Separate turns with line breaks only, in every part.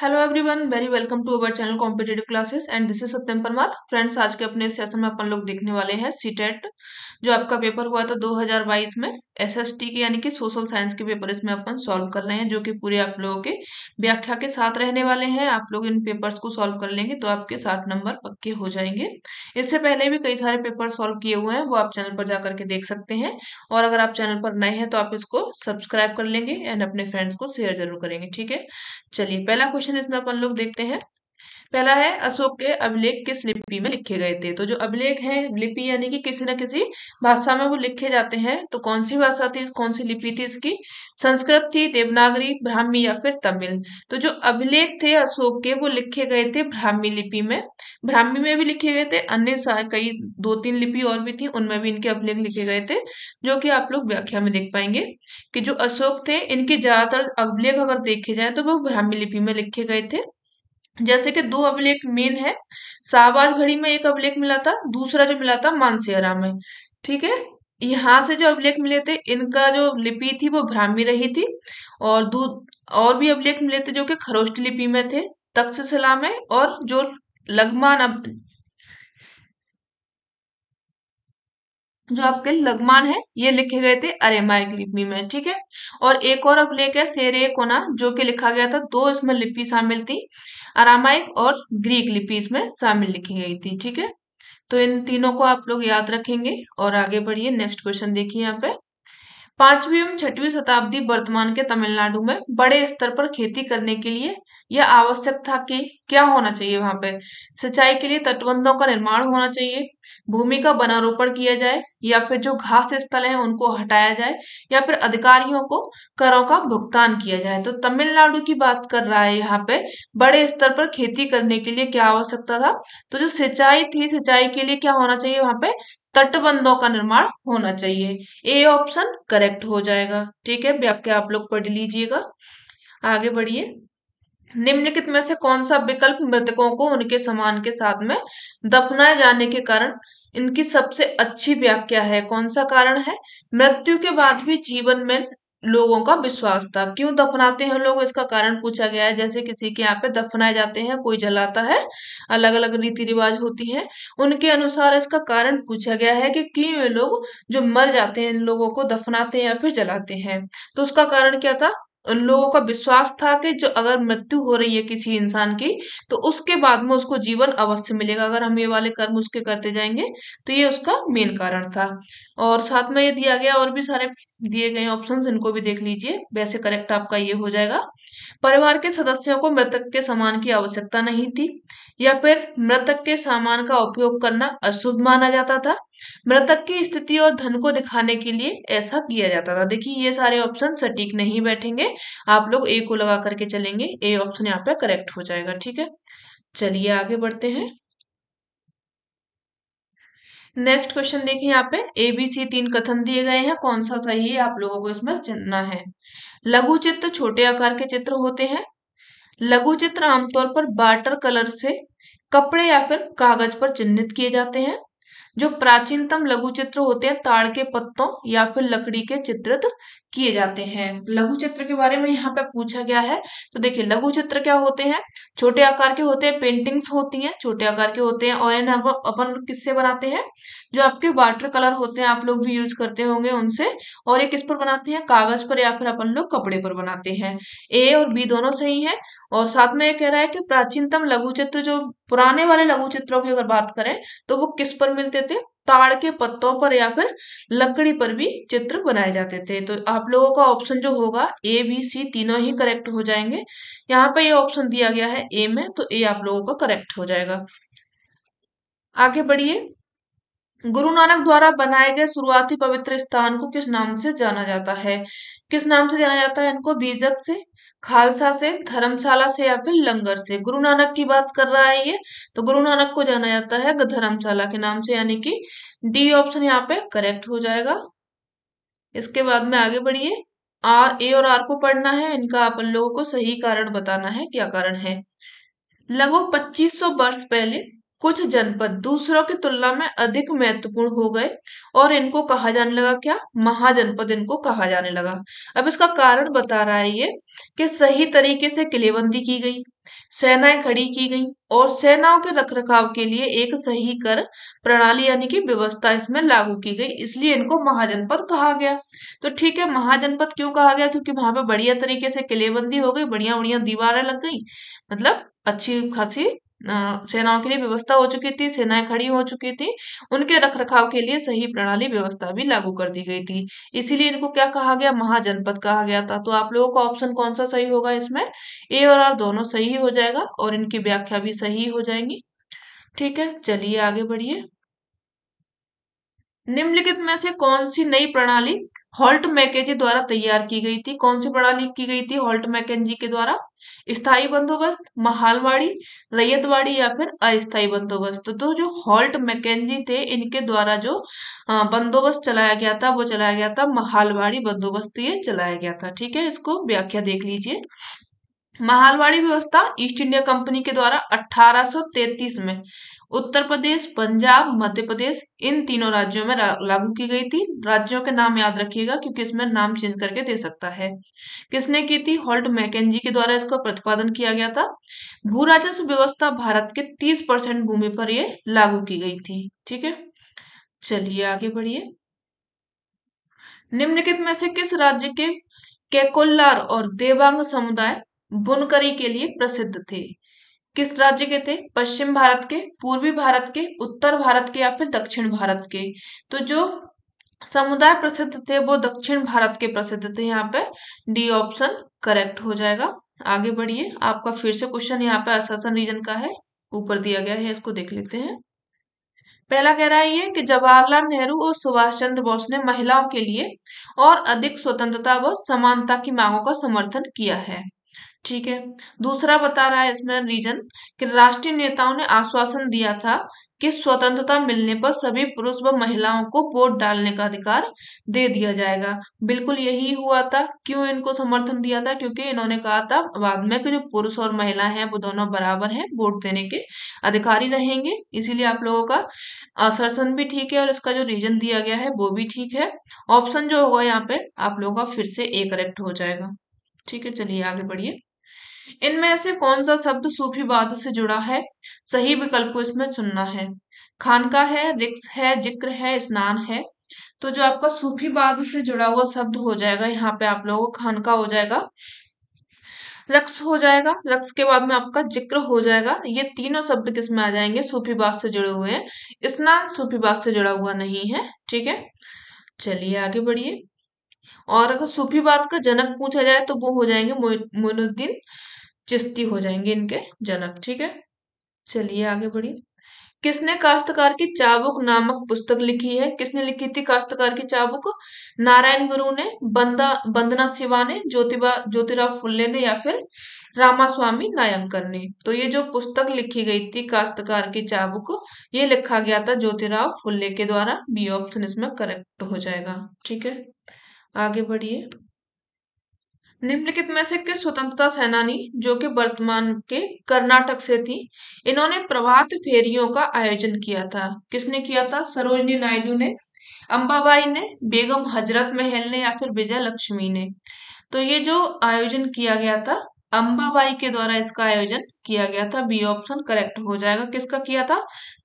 Hello everyone very welcome to our channel competitive classes and this is Satyam Parmar friends आज के अपने session में अपन लोग देखने वाले हैं सीटेट e जो आपका पेपर हुआ था 2022 में एसएसटी के यानी कि सोशल साइंस के पेपर इसमें अपन सॉल्व कर रहे हैं जो कि पूरे आप लोगों के व्याख्या के साथ रहने वाले हैं आप लोग इन पेपर्स को सॉल्व कर लेंगे तो आपके साठ नंबर पक्के हो जाएंगे इससे पहले भी कई सारे पेपर सॉल्व किए हुए हैं वो आप चैनल पर जाकर के देख सकते हैं और अगर आप चैनल पर नए हैं तो आप इसको सब्सक्राइब कर लेंगे एंड अपने फ्रेंड्स को शेयर जरूर करेंगे ठीक है चलिए पहला क्वेश्चन क्वेश्चन इसमें अपन लोग देखते हैं पहला है अशोक के अभिलेख किस लिपि में लिखे गए थे तो जो अभिलेख है लिपि यानी कि किसी न किसी भाषा में वो लिखे जाते हैं तो कौन सी भाषा थी कौन सी लिपि थी इसकी संस्कृत थी देवनागरी ब्राह्मी या फिर तमिल तो जो अभिलेख थे अशोक के वो लिखे गए थे ब्राह्मी लिपि में ब्राह्मी में भी लिखे गए थे अन्य कई दो तीन लिपि और भी थी उनमें भी इनके अभिलेख लिखे गए थे जो कि आप लोग व्याख्या में देख पाएंगे कि जो अशोक थे इनके ज्यादातर अभिलेख अगर देखे जाए तो वो ब्राह्मी लिपि में लिखे गए थे जैसे कि दो अभिलेख मेन है शाहबाज घड़ी में एक अभिलेख मिला था दूसरा जो मिला था मानसियारा में ठीक है यहाँ से जो अभिलेख मिले थे इनका जो लिपि थी वो भ्राह्मी रही थी और दू और भी अभिलेख मिले थे जो कि खरोष्ट लिपि में थे तक्षशिला में और जो लगमान अब जो आपके लगमान है ये लिखे गए थे अरेमाइक लिपि में ठीक है और एक और अभिलेख है सेरे कोना जो कि लिखा गया था दो इसमें लिपि शामिल थी अरामाइक और ग्रीक लिपि इसमें शामिल लिखी गई थी ठीक है तो इन तीनों को आप लोग याद रखेंगे और आगे बढ़िए नेक्स्ट क्वेश्चन देखिए यहाँ पे पांचवी एवं छठवीं शताब्दी वर्तमान के तमिलनाडु में बड़े स्तर पर खेती करने के लिए यह आवश्यक था कि क्या होना चाहिए वहां पे सिंचाई के लिए तटबंधों का निर्माण होना चाहिए भूमि का बनारोपण किया जाए या फिर जो घास स्थल है उनको हटाया जाए या फिर अधिकारियों को करों का भुगतान किया जाए तो तमिलनाडु की बात कर रहा है यहाँ पे बड़े स्तर पर खेती करने के लिए क्या आवश्यकता था तो जो सिंचाई थी सिंचाई के लिए क्या होना चाहिए वहां पे तटबंधों का निर्माण होना चाहिए ए ऑप्शन करेक्ट हो जाएगा ठीक है व्याख्या आप लोग पढ़ लीजिएगा आगे बढ़िए निम्नलिखित में से कौन सा विकल्प मृतकों को उनके समान के साथ में दफनाए जाने के कारण इनकी सबसे अच्छी व्याख्या है कौन सा कारण है मृत्यु के बाद भी जीवन में लोगों का विश्वास था क्यों दफनाते हैं लोग इसका कारण पूछा गया है जैसे किसी के यहाँ पे दफनाए जाते हैं कोई जलाता है अलग अलग रीति रिवाज होती हैं उनके अनुसार इसका कारण पूछा गया है कि क्यों ये लोग जो मर जाते हैं इन लोगों को दफनाते हैं या फिर जलाते हैं तो उसका कारण क्या था लोगों का विश्वास था कि जो अगर मृत्यु हो रही है किसी इंसान की तो उसके बाद में उसको जीवन अवश्य मिलेगा अगर हम ये वाले कर्म उसके करते जाएंगे तो ये उसका मेन कारण था और साथ में ये दिया गया और भी सारे दिए गए ऑप्शंस इनको भी देख लीजिए वैसे करेक्ट आपका ये हो जाएगा परिवार के सदस्यों को मृतक के सामान की आवश्यकता नहीं थी या फिर मृतक के सामान का उपयोग करना अशुभ माना जाता था मृतक की स्थिति और धन को दिखाने के लिए ऐसा किया जाता था देखिए ये सारे ऑप्शन सटीक नहीं बैठेंगे आप लोग ए को लगा करके चलेंगे ए ऑप्शन यहाँ पे करेक्ट हो जाएगा ठीक है चलिए आगे बढ़ते हैं नेक्स्ट क्वेश्चन देखिए यहाँ पे ए बी सी तीन कथन दिए गए हैं कौन सा सही है आप लोगों को इसमें चुनना है लघु चित्र छोटे आकार के चित्र होते हैं लघु चित्र आमतौर पर वाटर कलर से कपड़े या फिर कागज पर चिन्हित किए जाते हैं जो प्राचीनतम लघु चित्र होते हैं ताड़ के पत्तों या फिर लकड़ी के चित्रित किए जाते हैं लघु चित्र के बारे में यहाँ पे पूछा गया है तो देखिए लघु चित्र क्या होते हैं छोटे आकार के होते हैं पेंटिंग्स होती हैं छोटे आकार के होते हैं और इन्हें अपन किससे बनाते हैं जो आपके वाटर कलर होते हैं आप लोग भी यूज करते होंगे उनसे और ये किस पर बनाते हैं कागज पर या फिर अपन लोग कपड़े पर बनाते हैं ए और बी दोनों सही है और साथ में ये कह रहा है कि प्राचीनतम लघु चित्र जो पुराने वाले लघु चित्रों की अगर बात करें तो वो किस पर मिलते थे ताड़ के पत्तों पर या फिर लकड़ी पर भी चित्र बनाए जाते थे तो आप लोगों का ऑप्शन जो होगा ए बी सी तीनों ही करेक्ट हो जाएंगे यहाँ पे ये ऑप्शन दिया गया है ए में तो ए आप लोगों का करेक्ट हो जाएगा आगे बढ़िए गुरु नानक द्वारा बनाए गए शुरुआती पवित्र स्थान को किस नाम से जाना जाता है किस नाम से जाना जाता है इनको बीजक से खालसा से धर्मशाला से या फिर लंगर से गुरु नानक की बात कर रहा है ये तो गुरु नानक को जाना जाता है धर्मशाला के नाम से यानी कि डी ऑप्शन यहाँ पे करेक्ट हो जाएगा इसके बाद में आगे बढ़िए आर ए और आर को पढ़ना है इनका अपन लोगों को सही कारण बताना है क्या कारण है लगभग 2500 वर्ष पहले कुछ जनपद दूसरों की तुलना में अधिक महत्वपूर्ण हो गए और इनको कहा जाने लगा क्या महाजनपद इनको कहा जाने लगा अब इसका कारण बता रहा है ये कि सही तरीके से किलेबंदी की गई सेनाएं खड़ी की गई और सेनाओं के रखरखाव के लिए एक सही कर प्रणाली यानी कि व्यवस्था इसमें लागू की गई इसलिए इनको महाजनपद कहा गया तो ठीक है महाजनपद क्यों कहा गया क्योंकि वहां पे बढ़िया तरीके से किलेबंदी हो गई बढ़िया बढ़िया दीवारें लग गई मतलब अच्छी खासी सेनाओं के लिए व्यवस्था हो चुकी थी सेनाएं खड़ी हो चुकी थी उनके रख रखाव के लिए सही प्रणाली व्यवस्था भी लागू कर दी गई थी इसीलिए इनको क्या कहा गया महाजनपद कहा गया था तो आप लोगों का ऑप्शन कौन सा सही होगा इसमें ए और आर दोनों सही हो जाएगा और इनकी व्याख्या भी सही हो जाएंगी ठीक है चलिए आगे बढ़िए निम्नलिखित में से कौन सी नई प्रणाली हॉल्ट मैकेजी द्वारा तैयार की गई थी कौन सी प्रणाली की गई थी हॉल्ट मैकेजी के द्वारा स्थायी बंदोबस्त महालवाड़ी रैयतवाड़ी या फिर अस्थायी बंदोबस्त तो, तो जो हॉल्ट मैकेजी थे इनके द्वारा जो बंदोबस्त चलाया गया था वो चलाया गया था महालवाड़ी बंदोबस्त ये चलाया गया था ठीक है इसको व्याख्या देख लीजिए महालवाड़ी व्यवस्था ईस्ट इंडिया कंपनी के द्वारा 1833 में उत्तर प्रदेश पंजाब मध्य प्रदेश इन तीनों राज्यों में लागू की गई थी राज्यों के नाम याद रखिएगा क्योंकि इसमें नाम चेंज करके दे सकता है किसने की थी होल्ट मैकेजी के द्वारा इसका प्रतिपादन किया गया था भू राजस्व व्यवस्था भारत के तीस परसेंट भूमि पर यह लागू की गई थी ठीक है चलिए आगे बढ़िए निम्नलिखित में से किस राज्य के केकोल्लार और देवांग समुदाय बुनकरी के लिए प्रसिद्ध थे किस राज्य के थे पश्चिम भारत के पूर्वी भारत के उत्तर भारत के या फिर दक्षिण भारत के तो जो समुदाय प्रसिद्ध थे वो दक्षिण भारत के प्रसिद्ध थे यहाँ पे डी ऑप्शन करेक्ट हो जाएगा आगे बढ़िए आपका फिर से क्वेश्चन यहाँ पे असासन रीजन का है ऊपर दिया गया है इसको देख लेते हैं पहला कह रहा है ये कि जवाहरलाल नेहरू और सुभाष चंद्र बोस ने महिलाओं के लिए और अधिक स्वतंत्रता व समानता की मांगों का समर्थन किया है ठीक है दूसरा बता रहा है इसमें रीजन कि राष्ट्रीय नेताओं ने आश्वासन दिया था कि स्वतंत्रता मिलने पर सभी पुरुष व महिलाओं को वोट डालने का अधिकार दे दिया जाएगा बिल्कुल यही हुआ था क्यों इनको समर्थन दिया था क्योंकि इन्होंने कहा था बाद में कि जो पुरुष और महिला हैं वो दोनों बराबर हैं वोट देने के अधिकारी रहेंगे इसीलिए आप लोगों का आश्वासन भी ठीक है और इसका जो रीजन दिया गया है वो भी ठीक है ऑप्शन जो होगा यहाँ पे आप लोगों का फिर से ए करेक्ट हो जाएगा ठीक है चलिए आगे बढ़िए इनमें से कौन सा शब्द सूफीवाद से जुड़ा है सही विकल्प को इसमें चुनना है खानका है रिक्स है जिक्र है स्नान है तो जो आपका सूफीवाद से जुड़ा हुआ शब्द हो जाएगा यहाँ पे आप लोगों को खानका हो जाएगा रक्स हो जाएगा रक्स के बाद में आपका जिक्र हो जाएगा ये तीनों शब्द किस में आ जाएंगे बात से जुड़े हुए हैं स्नान बात से जुड़ा हुआ नहीं है ठीक है चलिए आगे बढ़िए और अगर सूफीबाद का जनक पूछा जाए तो वो हो जाएंगे मोइनुद्दीन चिश्ती हो जाएंगे इनके जनक ठीक है चलिए आगे बढ़िए किसने काश्तकार की चाबुक नामक पुस्तक लिखी है किसने लिखी थी काश्तकार की चाबुक नारायण गुरु ने बंदा बंदना शिवा ने ज्योतिबा ज्योतिराव फुल्ले ने या फिर रामास्वामी नायंकर ने तो ये जो पुस्तक लिखी गई थी काश्तकार की चाबुक ये लिखा गया था ज्योतिराव फुल्ले के द्वारा बी ऑप्शन इसमें करेक्ट हो जाएगा ठीक है आगे बढ़िए निम्नलिखित में से किस स्वतंत्रता सेनानी जो कि वर्तमान के कर्नाटक से थी इन्होंने प्रभात फेरियों का आयोजन किया था किसने किया था सरोजनी नायडू ने अंबाबाई ने बेगम हजरत महल ने या फिर विजय लक्ष्मी ने तो ये जो आयोजन किया गया था अम्बाबाई के द्वारा इसका आयोजन किया गया था बी ऑप्शन करेक्ट हो जाएगा किसका किया था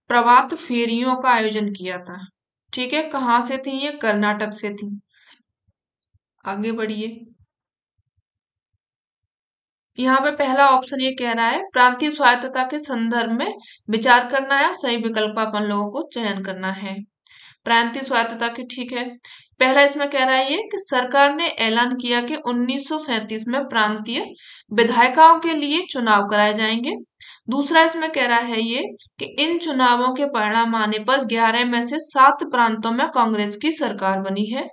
प्रभात फेरियों का आयोजन किया था ठीक है कहाँ से थी ये कर्नाटक से थी आगे बढ़िए यहाँ पे पहला ऑप्शन ये कह रहा है प्रांतीय स्वायत्तता के संदर्भ में विचार करना है और सही विकल्प अपन लोगों को चयन करना है प्रांतीय स्वायत्तता की ठीक है पहला इसमें कह रहा है ये कि सरकार ने ऐलान किया कि उन्नीस में प्रांतीय विधायिकाओं के लिए चुनाव कराए जाएंगे दूसरा इसमें कह रहा है ये कि इन चुनावों के परिणाम आने पर ग्यारह में से सात प्रांतों में कांग्रेस की सरकार बनी है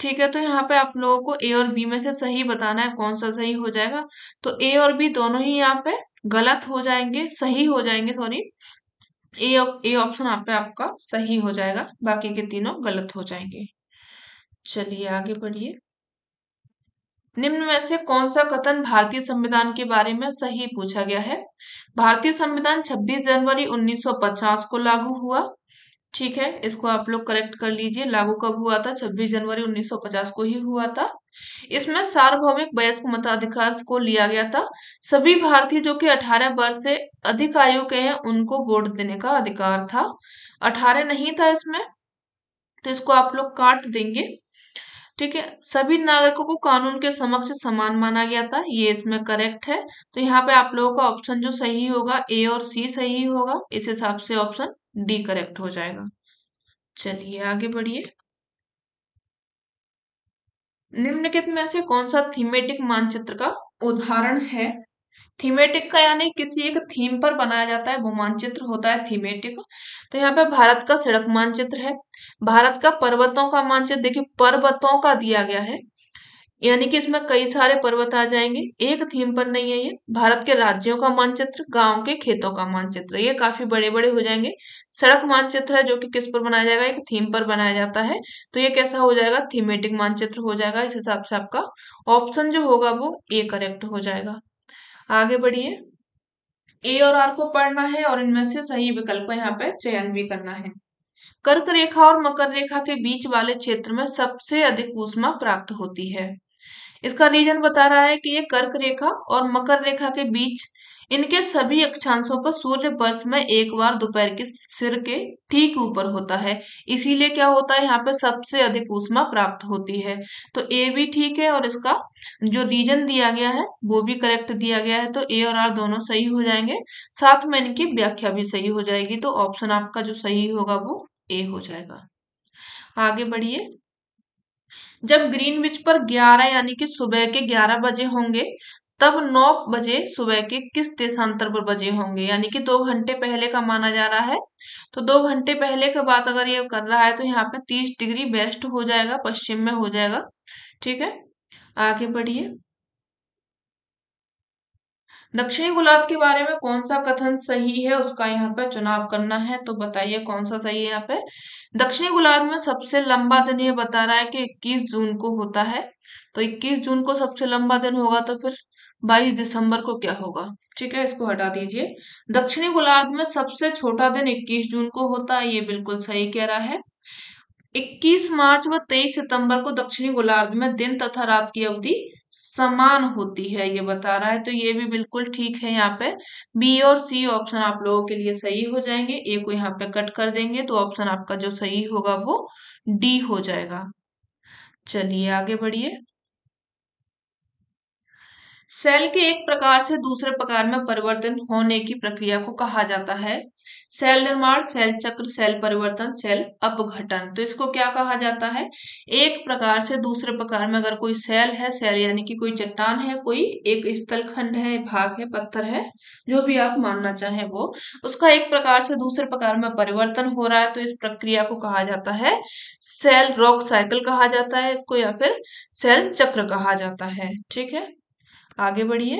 ठीक है तो यहाँ पे आप लोगों को ए और बी में से सही बताना है कौन सा सही हो जाएगा तो ए और बी दोनों ही यहाँ पे गलत हो जाएंगे सही हो जाएंगे सॉरी ए ए ऑप्शन यहाँ पे आपका सही हो जाएगा बाकी के तीनों गलत हो जाएंगे चलिए आगे बढ़िए निम्न में से कौन सा कथन भारतीय संविधान के बारे में सही पूछा गया है भारतीय संविधान 26 जनवरी 1950 को लागू हुआ ठीक है इसको आप लोग करेक्ट कर लीजिए लागू कब हुआ था 26 जनवरी 1950 को ही हुआ था इसमें सार्वभौमिक वयस्क मताधिकार को लिया गया था सभी भारतीय जो कि 18 वर्ष से अधिक आयु के हैं उनको वोट देने का अधिकार था 18 नहीं था इसमें तो इसको आप लोग काट देंगे ठीक है सभी नागरिकों को कानून के समक्ष समान माना गया था ये इसमें करेक्ट है तो यहाँ पे आप लोगों का ऑप्शन जो सही होगा ए और सी सही होगा इस हिसाब से ऑप्शन डी करेक्ट हो जाएगा चलिए आगे बढ़िए निम्नलिखित में से कौन सा थीमेटिक मानचित्र का उदाहरण है थीमेटिक का यानी किसी एक थीम पर बनाया जाता है वो मानचित्र होता है थीमेटिक तो यहाँ पे भारत का सड़क मानचित्र है भारत का पर्वतों का मानचित्र देखिए पर्वतों का दिया गया है यानी कि इसमें कई सारे पर्वत आ जाएंगे एक थीम पर नहीं है ये भारत के राज्यों का मानचित्र गांव के खेतों का मानचित्र ये काफी बड़े बड़े हो जाएंगे सड़क मानचित्र है जो कि किस पर बनाया जाएगा एक थीम पर बनाया जाता है तो ये कैसा हो जाएगा थीमेटिक मानचित्र हो जाएगा इस हिसाब से आपका ऑप्शन जो होगा वो ए करेक्ट हो जाएगा आगे बढ़िए ए और आर को पढ़ना है और इनमें से सही विकल्प यहाँ पे चयन भी करना है कर्क रेखा और मकर रेखा के बीच वाले क्षेत्र में सबसे अधिक ऊष्मा प्राप्त होती है इसका रीजन बता रहा है कि ये कर्क रेखा और मकर रेखा के बीच इनके सभी अक्षांशों पर सूर्य वर्ष में एक बार दोपहर के सिर के ठीक ऊपर होता है इसीलिए क्या होता है यहाँ पे सबसे अधिक ऊष्मा प्राप्त होती है तो ए भी ठीक है और इसका जो रीजन दिया गया है वो भी करेक्ट दिया गया है तो ए और आर दोनों सही हो जाएंगे साथ में इनकी व्याख्या भी सही हो जाएगी तो ऑप्शन आपका जो सही होगा वो ए हो जाएगा आगे बढ़िए जब ग्रीन बिच पर 11 यानी कि सुबह के 11 बजे होंगे तब 9 बजे सुबह के किस देशांतर पर बजे होंगे यानी कि दो घंटे पहले का माना जा रहा है तो दो घंटे पहले का बात अगर ये कर रहा है तो यहाँ पे 30 डिग्री बेस्ट हो जाएगा पश्चिम में हो जाएगा ठीक है आगे बढ़िए दक्षिणी गोलार्ध के बारे में कौन सा कथन सही है उसका यहाँ पे चुनाव करना है तो बताइए कौन सा सही है यहाँ पे दक्षिणी गोलार्ध में सबसे लंबा दिन ये बता रहा है कि 21 जून को होता है तो 21 जून को सबसे लंबा दिन होगा तो फिर 22 दिसंबर को क्या होगा ठीक है इसको हटा दीजिए दक्षिणी गोलार्ध में सबसे छोटा दिन 21 जून को होता है ये बिल्कुल सही कह रहा है 21 मार्च व 23 सितंबर को दक्षिणी गोलार्ध में दिन तथा रात की अवधि समान होती है ये बता रहा है तो ये भी बिल्कुल ठीक है यहाँ पे बी और सी ऑप्शन आप लोगों के लिए सही हो जाएंगे ए को यहाँ पे कट कर देंगे तो ऑप्शन आपका जो सही होगा वो डी हो जाएगा चलिए आगे बढ़िए सेल के एक प्रकार से दूसरे प्रकार में परिवर्तन होने की प्रक्रिया को कहा जाता है सेल निर्माण सेल चक्र सेल परिवर्तन सेल अपघटन तो इसको क्या कहा जाता है एक प्रकार से दूसरे प्रकार में अगर कोई सेल है सेल यानी कि कोई चट्टान है कोई एक स्थल खंड है भाग है पत्थर है जो भी आप मानना चाहें वो उसका एक प्रकार से दूसरे प्रकार में परिवर्तन हो रहा है तो इस प्रक्रिया को कहा जाता है सेल रॉक साइकिल कहा जाता है इसको या फिर सेल चक्र कहा जाता है ठीक है आगे बढ़िए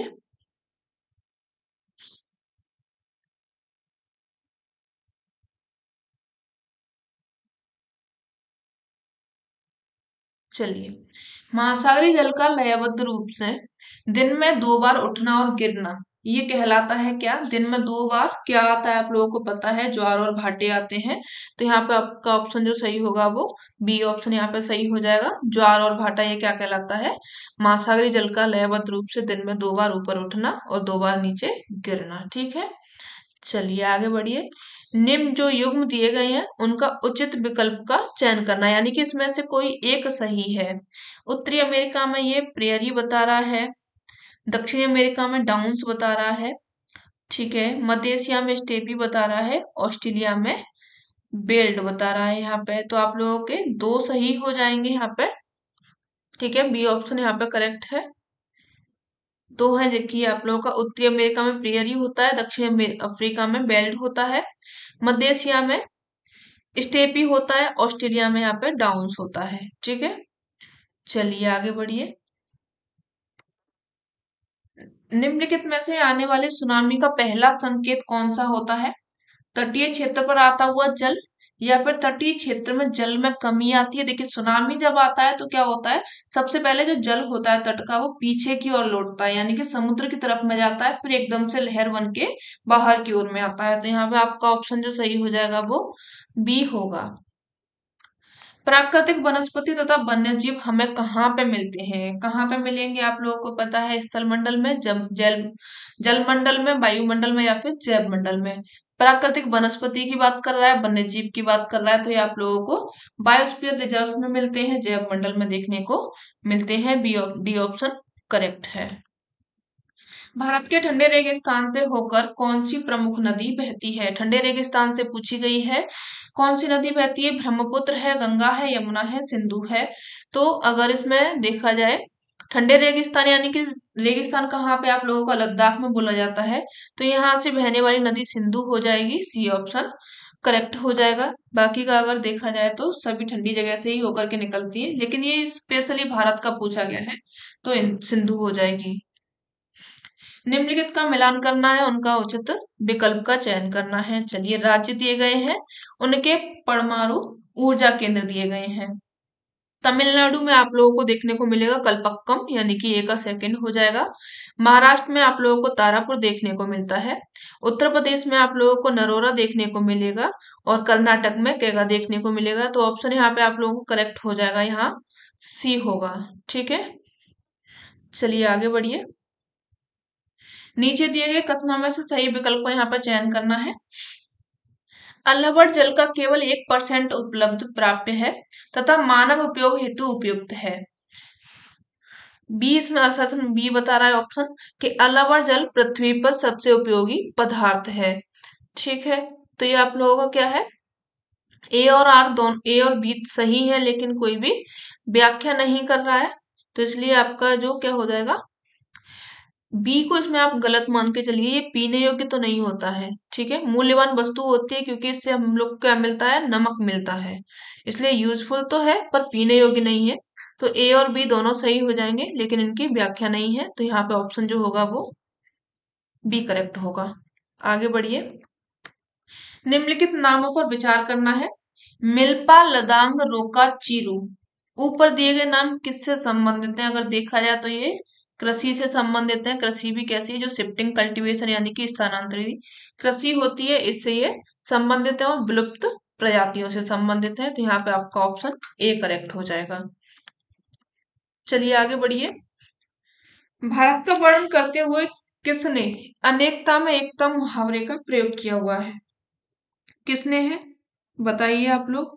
चलिए महासागरी जल का लयबद्ध रूप से दिन में दो बार उठना और गिरना ये कहलाता है क्या दिन में दो बार क्या आता है आप लोगों को पता है ज्वार और भाटे आते हैं तो यहाँ पे आपका ऑप्शन जो सही होगा वो बी ऑप्शन यहाँ पे सही हो जाएगा ज्वार और भाटा ये क्या कहलाता है महासागरी जल का लयबद्ध रूप से दिन में दो बार ऊपर उठना और दो बार नीचे गिरना ठीक है चलिए आगे बढ़िए निम्न जो युग्म दिए गए हैं उनका उचित विकल्प का चयन करना यानी कि इसमें से कोई एक सही है उत्तरी अमेरिका में ये प्रेयरी बता रहा है दक्षिण अमेरिका में डाउन्स बता रहा है ठीक है मध्य एशिया में स्टेपी बता रहा है ऑस्ट्रेलिया में बेल्ट बता रहा है यहाँ पे तो आप लोगों के दो सही हो जाएंगे यहाँ पे ठीक है बी ऑप्शन यहाँ पे करेक्ट है दो है देखिए आप लोगों का उत्तरी अमेरिका में प्रियरी होता है दक्षिण अफ्रीका में बेल्ट होता है मध्य एशिया में स्टेपी होता है ऑस्ट्रेलिया में यहाँ पे डाउन्स होता है ठीक है चलिए आगे बढ़िए निम्नलिखित में से आने वाले सुनामी का पहला संकेत कौन सा होता है तटीय क्षेत्र पर आता हुआ जल या फिर तटीय क्षेत्र में जल में कमी आती है देखिए सुनामी जब आता है तो क्या होता है सबसे पहले जो जल होता है तट का वो पीछे की ओर लौटता है यानी कि समुद्र की तरफ में जाता है फिर एकदम से लहर बन के बाहर की ओर में आता है तो यहाँ पे आपका ऑप्शन जो सही हो जाएगा वो बी होगा प्राकृतिक वनस्पति तथा वन्य जीव हमें कहाँ पे मिलते हैं कहाँ पे मिलेंगे आप लोगों को पता है स्थलमंडल में जब जल जल मंडल में वायुमंडल में या फिर जैव मंडल में प्राकृतिक वनस्पति की बात कर रहा है वन्य जीव की बात कर रहा है तो ये आप लोगों को बायोस्पियर रिजर्व में मिलते हैं जैव मंडल में देखने को मिलते हैं बी डी ऑप्शन करेक्ट है भारत के ठंडे रेगिस्तान से होकर कौन सी प्रमुख नदी बहती है ठंडे रेगिस्तान से पूछी गई है कौन सी नदी बहती है ब्रह्मपुत्र है गंगा है यमुना है सिंधु है तो अगर इसमें देखा जाए ठंडे रेगिस्तान यानी कि रेगिस्तान कहाँ पे आप लोगों का लद्दाख में बोला जाता है तो यहाँ से बहने वाली नदी सिंधु हो जाएगी सी ऑप्शन करेक्ट हो जाएगा बाकी का अगर देखा जाए तो सभी ठंडी जगह से ही होकर के निकलती है लेकिन ये स्पेशली भारत का पूछा गया है तो सिंधु हो जाएगी निम्नलिखित का मिलान करना है उनका उचित विकल्प का चयन करना है चलिए राज्य दिए गए हैं उनके परमाणु ऊर्जा केंद्र दिए गए हैं तमिलनाडु में आप लोगों को देखने को मिलेगा कल्पक्कम यानी कि ए का सेकंड हो जाएगा महाराष्ट्र में आप लोगों को तारापुर देखने को मिलता है उत्तर प्रदेश में आप लोगों को नरोरा देखने को मिलेगा और कर्नाटक में केगा देखने को मिलेगा तो ऑप्शन यहाँ पे आप लोगों को करेक्ट हो जाएगा यहाँ सी होगा ठीक है चलिए आगे बढ़िए नीचे दिए गए कथनों में से सही विकल्प को यहाँ पर चयन करना है अल्लाहबड़ जल का केवल एक परसेंट उपलब्ध प्राप्य है तथा मानव उपयोग हेतु उपयुक्त है बी इसमें शासन बी बता रहा है ऑप्शन कि अल्लाहबड़ जल पृथ्वी पर सबसे उपयोगी पदार्थ है ठीक है तो ये आप लोगों का क्या है ए और आर दोनों ए और बी सही है लेकिन कोई भी व्याख्या नहीं कर रहा है तो इसलिए आपका जो क्या हो जाएगा बी को इसमें आप गलत मान के चलिए ये पीने योग्य तो नहीं होता है ठीक है मूल्यवान वस्तु होती है क्योंकि इससे हम लोग को क्या मिलता है नमक मिलता है इसलिए यूजफुल तो है पर पीने योग्य नहीं है तो ए और बी दोनों सही हो जाएंगे लेकिन इनकी व्याख्या नहीं है तो यहाँ पे ऑप्शन जो होगा वो बी करेक्ट होगा आगे बढ़िए निम्नलिखित नामों पर विचार करना है मिल्पा लदांग रोका चीरू ऊपर दिए गए नाम किससे संबंधित है अगर देखा जाए तो ये कृषि से संबंधित है कृषि भी कैसी है जो शिफ्टिंग कल्टीवेशन यानी कि स्थानांतरित कृषि होती है इससे ये संबंधित है और विलुप्त प्रजातियों से संबंधित है तो यहाँ पे आपका ऑप्शन ए करेक्ट हो जाएगा चलिए आगे बढ़िए भारत का वर्णन करते हुए किसने अनेकता में एकता मुहावरे का प्रयोग किया हुआ है किसने है बताइए आप लोग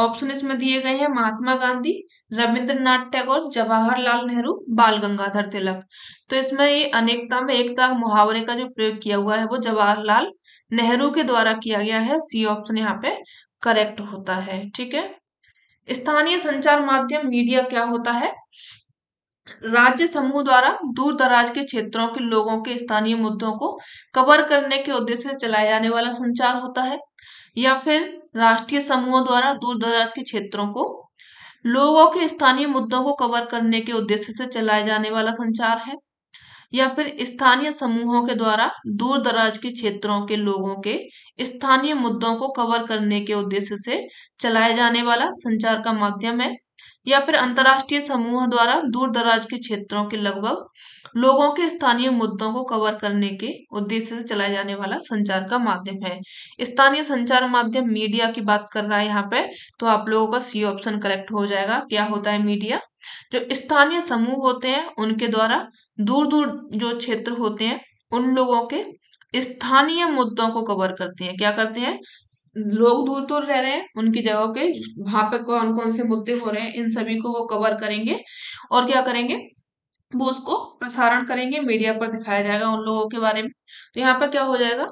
ऑप्शन इसमें दिए गए हैं महात्मा गांधी रविंद्रनाथ टैगोर जवाहरलाल नेहरू बाल गंगाधर तिलक तो इसमें ये अनेकता में एकता मुहावरे का जो प्रयोग किया हुआ है वो जवाहरलाल नेहरू के द्वारा किया गया है सी ऑप्शन यहाँ पे करेक्ट होता है ठीक है स्थानीय संचार माध्यम मीडिया क्या होता है राज्य समूह द्वारा दूर दराज के क्षेत्रों के लोगों के स्थानीय मुद्दों को कवर करने के उद्देश्य से चलाया जाने वाला संचार होता है या फिर राष्ट्रीय समूहों द्वारा दूर दराज के क्षेत्रों को लोगों के स्थानीय मुद्दों को कवर करने के उद्देश्य से चलाया जाने वाला संचार है या फिर स्थानीय समूहों के द्वारा दूर दराज के क्षेत्रों के लोगों के स्थानीय मुद्दों को कवर करने के उद्देश्य से चलाए जाने वाला संचार का माध्यम है या फिर अंतरराष्ट्रीय समूह द्वारा दूर दराज के क्षेत्रों के लगभग लोगों के स्थानीय मुद्दों को कवर करने के उद्देश्य से चलाया जाने वाला संचार का माध्यम है स्थानीय संचार माध्यम मीडिया की बात कर रहा है यहाँ पे तो आप लोगों का सी ऑप्शन करेक्ट हो जाएगा क्या होता है मीडिया जो स्थानीय समूह होते हैं उनके द्वारा दूर दूर जो क्षेत्र होते हैं उन लोगों के स्थानीय मुद्दों को कवर करते हैं क्या करते हैं लोग दूर दूर रह रहे हैं उनकी जगह के वहां पे कौन कौन से मुद्दे हो रहे हैं इन सभी को वो कवर करेंगे और क्या करेंगे वो उसको प्रसारण करेंगे मीडिया पर दिखाया जाएगा उन लोगों के बारे में तो यहाँ पे क्या हो जाएगा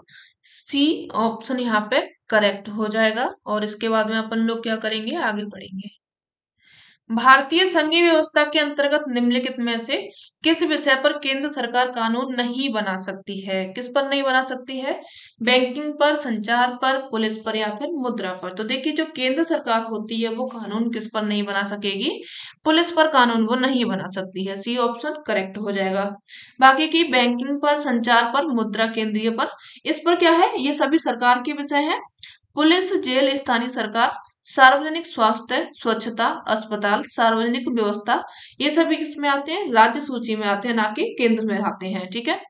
सी ऑप्शन यहाँ पे करेक्ट हो जाएगा और इसके बाद में अपन लोग क्या करेंगे आगे बढ़ेंगे भारतीय संघीय व्यवस्था के अंतर्गत निम्नलिखित में से किस विषय पर केंद्र सरकार कानून नहीं बना सकती है किस पर नहीं बना सकती है बैंकिंग पर संचार पर पुलिस पर या फिर मुद्रा पर तो देखिए जो केंद्र सरकार होती है वो कानून किस पर नहीं बना सकेगी पुलिस पर कानून वो नहीं बना सकती है सी ऑप्शन करेक्ट हो जाएगा बाकी की बैंकिंग पर संचार पर मुद्रा केंद्रीय पर इस पर क्या है ये सभी सरकार के विषय है पुलिस जेल स्थानीय सरकार सार्वजनिक स्वास्थ्य स्वच्छता अस्पताल सार्वजनिक व्यवस्था ये सभी किसमें आते हैं राज्य सूची में आते हैं ना कि केंद्र में आते हैं ठीक है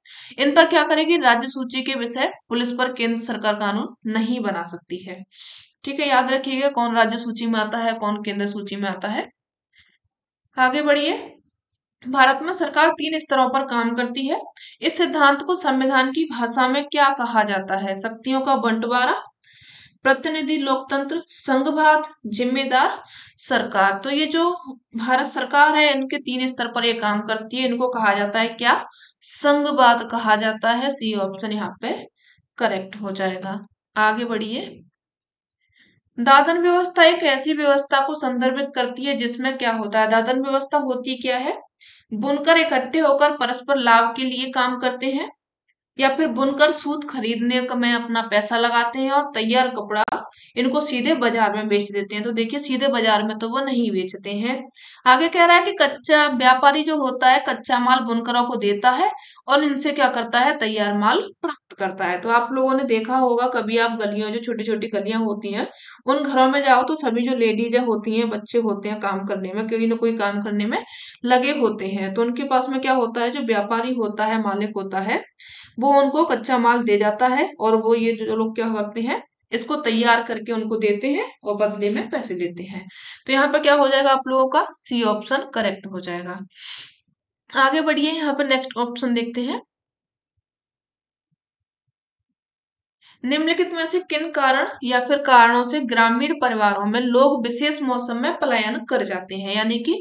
इन पर क्या करेगी राज्य सूची के विषय पुलिस पर केंद्र सरकार कानून नहीं बना सकती है ठीक है याद रखिएगा कौन राज्य सूची में आता है कौन केंद्र सूची में आता है आगे बढ़िए भारत में सरकार तीन स्तरों पर काम करती है इस सिद्धांत को संविधान की भाषा में क्या कहा जाता है शक्तियों का बंटवारा प्रतिनिधि लोकतंत्र संघवाद जिम्मेदार सरकार तो ये जो भारत सरकार है इनके तीन स्तर पर ये काम करती है इनको कहा जाता है क्या संघवाद कहा जाता है सी ऑप्शन यहाँ पे करेक्ट हो जाएगा आगे बढ़िए दादन व्यवस्था एक ऐसी व्यवस्था को संदर्भित करती है जिसमें क्या होता है दादन व्यवस्था होती क्या है बुनकर इकट्ठे होकर परस्पर लाभ के लिए काम करते हैं या फिर बुनकर सूत खरीदने का में अपना पैसा लगाते हैं और तैयार कपड़ा इनको सीधे बाजार में बेच देते हैं तो देखिए सीधे बाजार में तो वो नहीं बेचते हैं आगे कह रहा है कि कच्चा व्यापारी जो होता है कच्चा माल बुनकरों को देता है और इनसे क्या करता है तैयार माल प्राप्त करता है तो आप लोगों ने देखा होगा कभी आप गलियों जो छोटी छोटी गलियां होती हैं उन घरों में जाओ तो सभी जो लेडीज होती हैं बच्चे होते हैं काम करने में कोई ना कोई काम करने में लगे होते हैं तो उनके पास में क्या होता है जो व्यापारी होता है मालिक होता है वो उनको कच्चा माल दे जाता है और वो ये जो लोग क्या करते हैं इसको तैयार करके उनको देते हैं और बदले में पैसे देते हैं तो यहाँ पर क्या हो जाएगा आप लोगों का सी ऑप्शन करेक्ट हो जाएगा आगे बढ़िए यहाँ पर नेक्स्ट ऑप्शन देखते हैं निम्नलिखित में से किन कारण या फिर कारणों से ग्रामीण परिवारों में लोग विशेष मौसम में पलायन कर जाते हैं यानी कि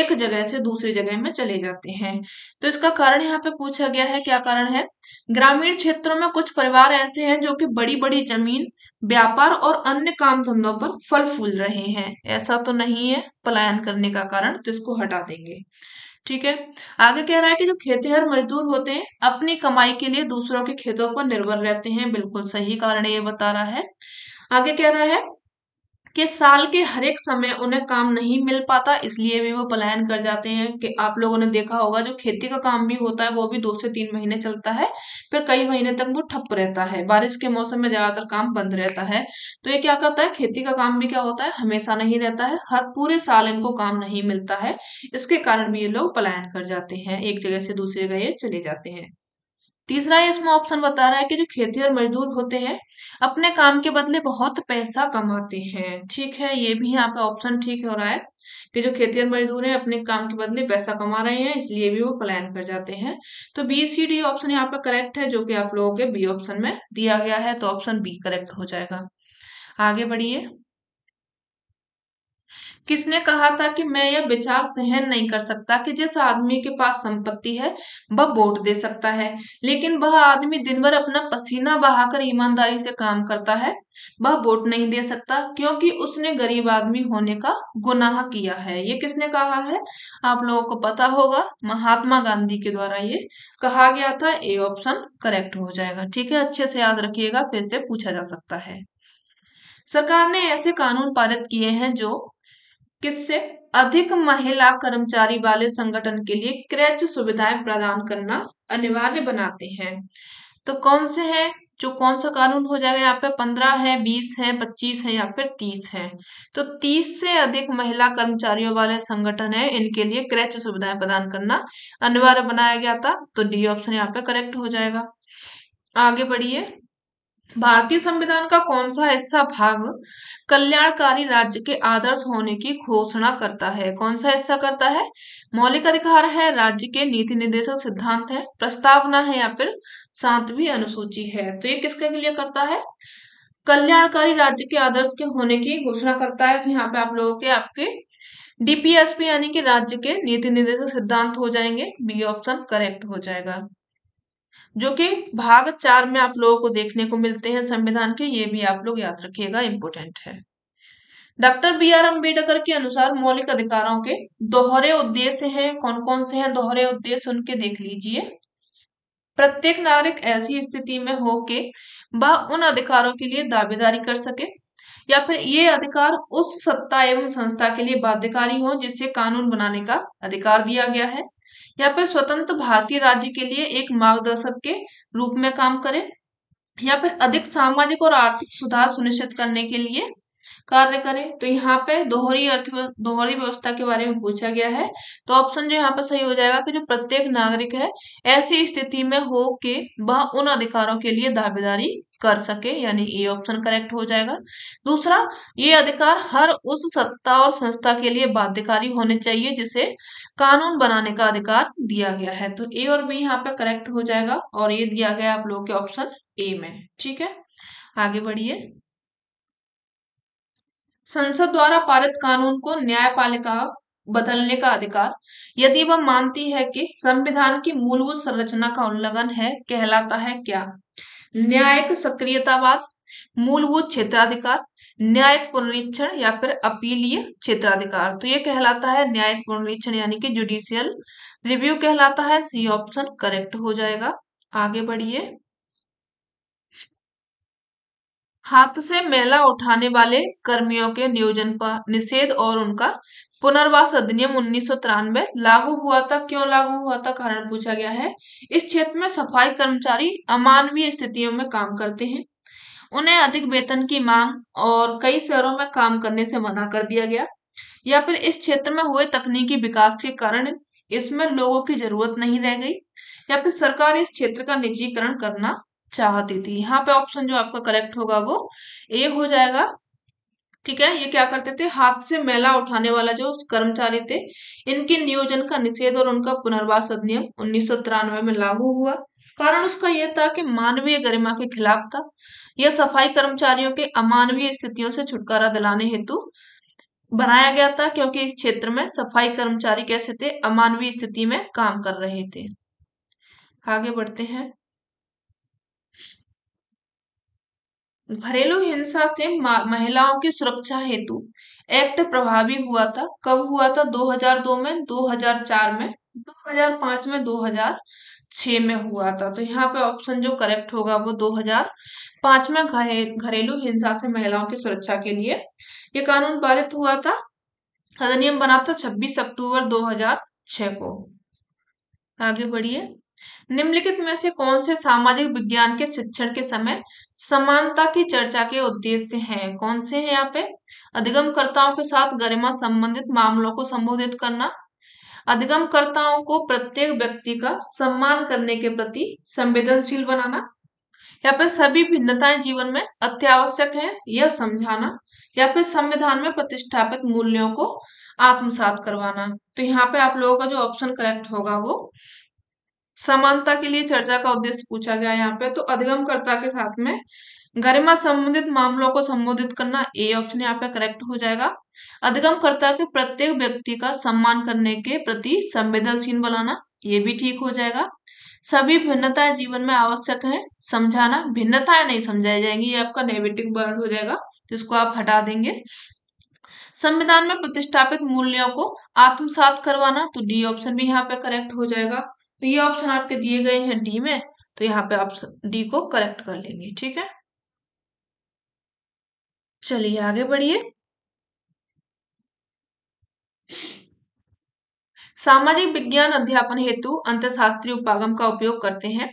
एक जगह से दूसरी जगह में चले जाते हैं तो इसका कारण यहाँ पे पूछा गया है क्या कारण है ग्रामीण क्षेत्रों में कुछ परिवार ऐसे हैं जो कि बड़ी बड़ी जमीन व्यापार और अन्य काम धंधों पर फल फूल रहे हैं ऐसा तो नहीं है पलायन करने का कारण तो इसको हटा देंगे ठीक है आगे कह रहा है कि जो खेतीहर मजदूर होते हैं अपनी कमाई के लिए दूसरों के खेतों पर निर्भर रहते हैं बिल्कुल सही कारण ये बता रहा है आगे कह रहा है कि साल के हर एक समय उन्हें काम नहीं मिल पाता इसलिए भी वो पलायन कर जाते हैं कि आप लोगों ने देखा होगा जो खेती का काम भी होता है वो भी दो से तीन महीने चलता है फिर कई महीने तक वो ठप रहता है बारिश के मौसम में ज़्यादातर काम बंद रहता है तो ये क्या करता है खेती का काम भी क्या होता है हमेशा नहीं रहता है हर पूरे साल इनको काम नहीं मिलता है इसके कारण भी ये लोग पलायन कर जाते हैं एक जगह से दूसरी जगह ये चले जाते हैं तीसरा इसमें ऑप्शन बता रहा है कि जो खेती और मजदूर होते हैं अपने काम के बदले बहुत पैसा कमाते हैं ठीक है ये भी यहाँ पे ऑप्शन ठीक हो रहा है कि जो खेती और मजदूर हैं अपने काम के बदले पैसा कमा रहे हैं इसलिए भी वो प्लान कर जाते हैं तो बी सी डी ऑप्शन यहाँ पे करेक्ट है जो कि आप लोगों के बी ऑप्शन में दिया गया है तो ऑप्शन बी करेक्ट हो जाएगा आगे बढ़िए किसने कहा था कि मैं यह विचार सहन नहीं कर सकता कि जिस आदमी के पास संपत्ति है वह वोट दे सकता है लेकिन वह आदमी दिन भर अपना पसीना बहाकर ईमानदारी से काम करता है वह वोट नहीं दे सकता क्योंकि उसने गरीब आदमी होने का गुनाह किया है ये किसने कहा है आप लोगों को पता होगा महात्मा गांधी के द्वारा ये कहा गया था ए ऑप्शन करेक्ट हो जाएगा ठीक है अच्छे से याद रखिएगा फिर से पूछा जा सकता है सरकार ने ऐसे कानून पारित किए हैं जो किससे अधिक महिला कर्मचारी वाले संगठन के लिए क्रैच सुविधाएं प्रदान करना अनिवार्य बनाते हैं तो कौन से है जो कौन सा कानून हो जाएगा यहाँ पे पंद्रह है बीस है पच्चीस है या फिर तीस है तो तीस से अधिक महिला कर्मचारियों वाले संगठन है इनके लिए क्रैच सुविधाएं प्रदान करना अनिवार्य बनाया गया था तो डी ऑप्शन यहाँ पे करेक्ट हो जाएगा आगे बढ़िए भारतीय संविधान का कौन सा ऐसा भाग कल्याणकारी राज्य के आदर्श होने की घोषणा करता है कौन सा ऐसा करता है मौलिक अधिकार है राज्य के नीति निर्देशक सिद्धांत है प्रस्तावना है या फिर सातवीं अनुसूची है तो ये किसके लिए करता है कल्याणकारी राज्य के आदर्श के होने की घोषणा करता है तो यहाँ पे आप लोगों के आपके डीपीएसपी यानी कि राज्य के नीति निर्देशक सिद्धांत हो जाएंगे बी ऑप्शन करेक्ट हो जाएगा जो कि भाग चार में आप लोगों को देखने को मिलते हैं संविधान के ये भी आप लोग याद रखिएगा इंपोर्टेंट है डॉक्टर बी आर अम्बेडकर के अनुसार मौलिक अधिकारों के दोहरे उद्देश्य हैं कौन कौन से हैं दोहरे उद्देश्य उनके देख लीजिए प्रत्येक नागरिक ऐसी स्थिति में हो के वह उन अधिकारों के लिए दावेदारी कर सके या फिर ये अधिकार उस सत्ता एवं संस्था के लिए बाध्यकारी हो जिससे कानून बनाने का अधिकार दिया गया है या फिर स्वतंत्र भारतीय राज्य के लिए एक मार्गदर्शक के रूप में काम करें या फिर अधिक सामाजिक और आर्थिक सुधार सुनिश्चित करने के लिए कार्य करें तो यहाँ पे दोहरी अर्थ दोहरी व्यवस्था के बारे में पूछा गया है तो ऑप्शन जो यहाँ पर सही हो जाएगा कि जो प्रत्येक नागरिक है ऐसी स्थिति में हो के वह उन अधिकारों के लिए दावेदारी कर सके यानी ए ऑप्शन करेक्ट हो जाएगा दूसरा ये अधिकार हर उस सत्ता और संस्था के लिए बाध्यकारी होने चाहिए जिसे कानून बनाने का अधिकार दिया गया है तो ए और बी यहाँ पे करेक्ट हो जाएगा और ये दिया गया आप लोगों के ऑप्शन ए में ठीक है आगे बढ़िए संसद द्वारा पारित कानून को न्यायपालिका बदलने का अधिकार यदि वह मानती है कि संविधान की मूलभूत संरचना का उल्लंघन है कहलाता है क्या न्यायिक सक्रियतावाद मूलभूत क्षेत्राधिकार न्यायिक पुनरीक्षण या फिर अपीलीय क्षेत्राधिकार तो ये कहलाता है न्यायिक पुनरीक्षण यानी कि जुडिशियल रिव्यू कहलाता है सी ऑप्शन करेक्ट हो जाएगा आगे बढ़िए हाथ से मेला उठाने वाले कर्मियों के नियोजन पर निषेध और उनका पुनर्वास अधिनियम उन्नीस लागू हुआ था क्यों लागू हुआ था कारण पूछा गया है इस क्षेत्र में सफाई कर्मचारी अमानवीय स्थितियों में काम करते हैं उन्हें अधिक वेतन की मांग और कई शहरों में काम करने से मना कर दिया गया या फिर इस क्षेत्र में हुए तकनीकी विकास के कारण इसमें लोगों की जरूरत नहीं रह गई या फिर सरकार इस क्षेत्र का निजीकरण करना चाहती थी यहाँ पे ऑप्शन जो आपका करेक्ट होगा वो ए हो जाएगा ठीक है ये क्या करते थे हाथ से मेला उठाने वाला जो कर्मचारी थे इनके नियोजन का निषेध और उनका पुनर्वास अधिनियम उन्नीस में लागू हुआ कारण उसका यह था कि मानवीय गरिमा के खिलाफ था यह सफाई कर्मचारियों के अमानवीय स्थितियों से छुटकारा दिलाने हेतु बनाया गया था क्योंकि इस क्षेत्र में सफाई कर्मचारी कैसे थे अमानवीय स्थिति में काम कर रहे थे आगे बढ़ते हैं घरेलू हिंसा से महिलाओं की सुरक्षा हेतु एक्ट प्रभावी हुआ था कब हुआ था 2002 में 2004 में 2005 में 2006 में हुआ था तो यहाँ पे ऑप्शन जो करेक्ट होगा वो 2005 में घरे, घरेलू हिंसा से महिलाओं की सुरक्षा के लिए ये कानून पारित हुआ था अधिनियम बना था 26 अक्टूबर 2006 को आगे बढ़िए निम्नलिखित में से कौन से सामाजिक विज्ञान के शिक्षण के समय समानता की चर्चा के उद्देश्य हैं कौन से हैं यहाँ पे अधिगमकर्ताओं के साथ गरिमा संबंधित मामलों को संबोधित करना अधिगमकर्ताओं को प्रत्येक व्यक्ति का सम्मान करने के प्रति संवेदनशील बनाना या फिर सभी भिन्नताएं जीवन में अत्यावश्यक है यह समझाना या फिर संविधान में प्रतिष्ठापित मूल्यों को आत्मसात करवाना तो यहाँ पे आप लोगों का जो ऑप्शन करेक्ट होगा वो समानता के लिए चर्चा का उद्देश्य पूछा गया यहाँ पे तो अधिगमकर्ता के साथ में गरिमा संबंधित मामलों को संबोधित करना ए ऑप्शन यहाँ पे करेक्ट हो जाएगा अधिगमकर्ता के प्रत्येक व्यक्ति का सम्मान करने के प्रति संवेदनशील बनाना ये भी ठीक हो जाएगा सभी भिन्नताएं जीवन में आवश्यक है समझाना भिन्नताएं नहीं समझाई जाएंगी ये आपका नेगेटिव वर्ड हो जाएगा जिसको आप हटा देंगे संविधान में प्रतिष्ठापित मूल्यों को आत्मसात करवाना तो डी ऑप्शन भी यहाँ पे करेक्ट हो जाएगा तो ये ऑप्शन आपके दिए गए हैं डी में तो यहाँ पे आप डी को करेक्ट कर लेंगे ठीक है चलिए आगे बढ़िए सामाजिक विज्ञान अध्यापन हेतु अंतशास्त्रीय उपागम का उपयोग करते हैं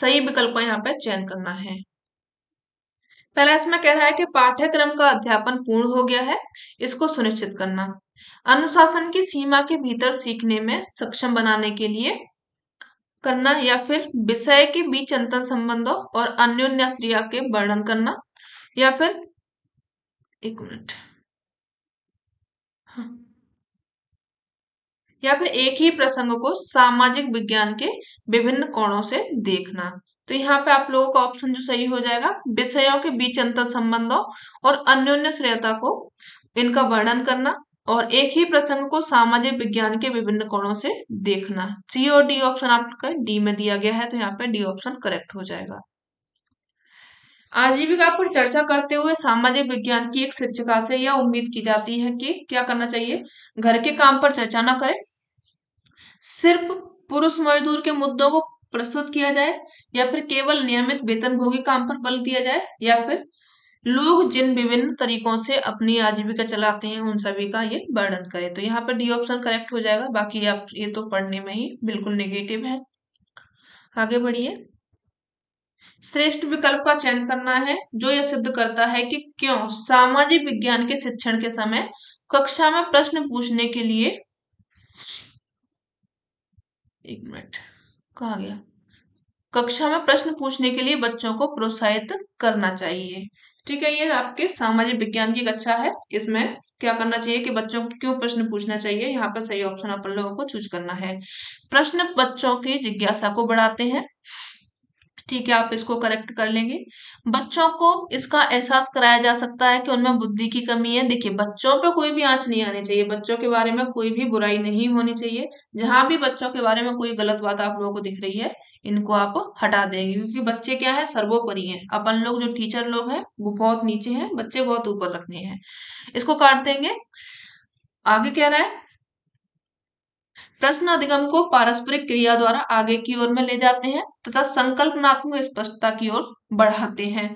सही विकल्प यहाँ पे चयन करना है पहला इसमें कह रहा है कि पाठ्यक्रम का अध्यापन पूर्ण हो गया है इसको सुनिश्चित करना अनुशासन की सीमा के भीतर सीखने में सक्षम बनाने के लिए करना या फिर विषय के बीच अंतर संबंधों और अन्योन्या क्रिया के वर्णन करना या फिर एक मिनट हाँ। या फिर एक ही प्रसंग को सामाजिक विज्ञान के विभिन्न कोणों से देखना तो यहाँ पे आप लोगों का ऑप्शन जो सही हो जाएगा विषयों के बीच अंतर संबंधों और अन्योन्य श्रेयता को इनका वर्णन करना और एक ही प्रसंग को सामाजिक विज्ञान के विभिन्न कोणों से देखना सी और डी ऑप्शन आपका डी में दिया गया है तो यहाँ पे डी ऑप्शन करेक्ट हो जाएगा आजीविका पर चर्चा करते हुए सामाजिक विज्ञान की एक शिक्षिका से यह उम्मीद की जाती है कि क्या करना चाहिए घर के काम पर चर्चा ना करें सिर्फ पुरुष मजदूर के मुद्दों को प्रस्तुत किया जाए या फिर केवल नियमित वेतनभोगी काम पर बल दिया जाए या फिर लोग जिन विभिन्न तरीकों से अपनी आजीविका चलाते हैं उन सभी का ये वर्णन करें तो यहाँ पर डी ऑप्शन करेक्ट हो जाएगा बाकी आप ये तो पढ़ने में ही बिल्कुल नेगेटिव है आगे बढ़िए श्रेष्ठ विकल्प का चयन करना है जो यह सिद्ध करता है कि क्यों सामाजिक विज्ञान के शिक्षण के समय कक्षा में प्रश्न पूछने के लिए एक मिनट कहा गया कक्षा में प्रश्न पूछने के लिए बच्चों को प्रोत्साहित करना चाहिए ठीक है ये आपके सामाजिक विज्ञान की कक्षा है इसमें क्या करना चाहिए कि बच्चों को क्यों प्रश्न पूछना चाहिए यहाँ पर सही ऑप्शन अपन लोगों को चूज करना है प्रश्न बच्चों की जिज्ञासा को बढ़ाते हैं ठीक है आप इसको करेक्ट कर लेंगे बच्चों को इसका एहसास कराया जा सकता है कि उनमें बुद्धि की कमी है देखिए बच्चों पे कोई भी आंच नहीं आनी चाहिए बच्चों के बारे में कोई भी बुराई नहीं होनी चाहिए जहां भी बच्चों के बारे में कोई गलत बात आप लोगों को दिख रही है इनको आप हटा देंगे क्योंकि बच्चे क्या है सर्वोपरि है अपन लोग जो टीचर लोग हैं वो बहुत नीचे हैं बच्चे बहुत ऊपर रखने हैं इसको काट देंगे आगे कह रहा है प्रश्न अधिगम को पारस्परिक क्रिया द्वारा आगे की ओर में ले जाते हैं तथा संकल्पनात्मक स्पष्टता की ओर बढ़ाते हैं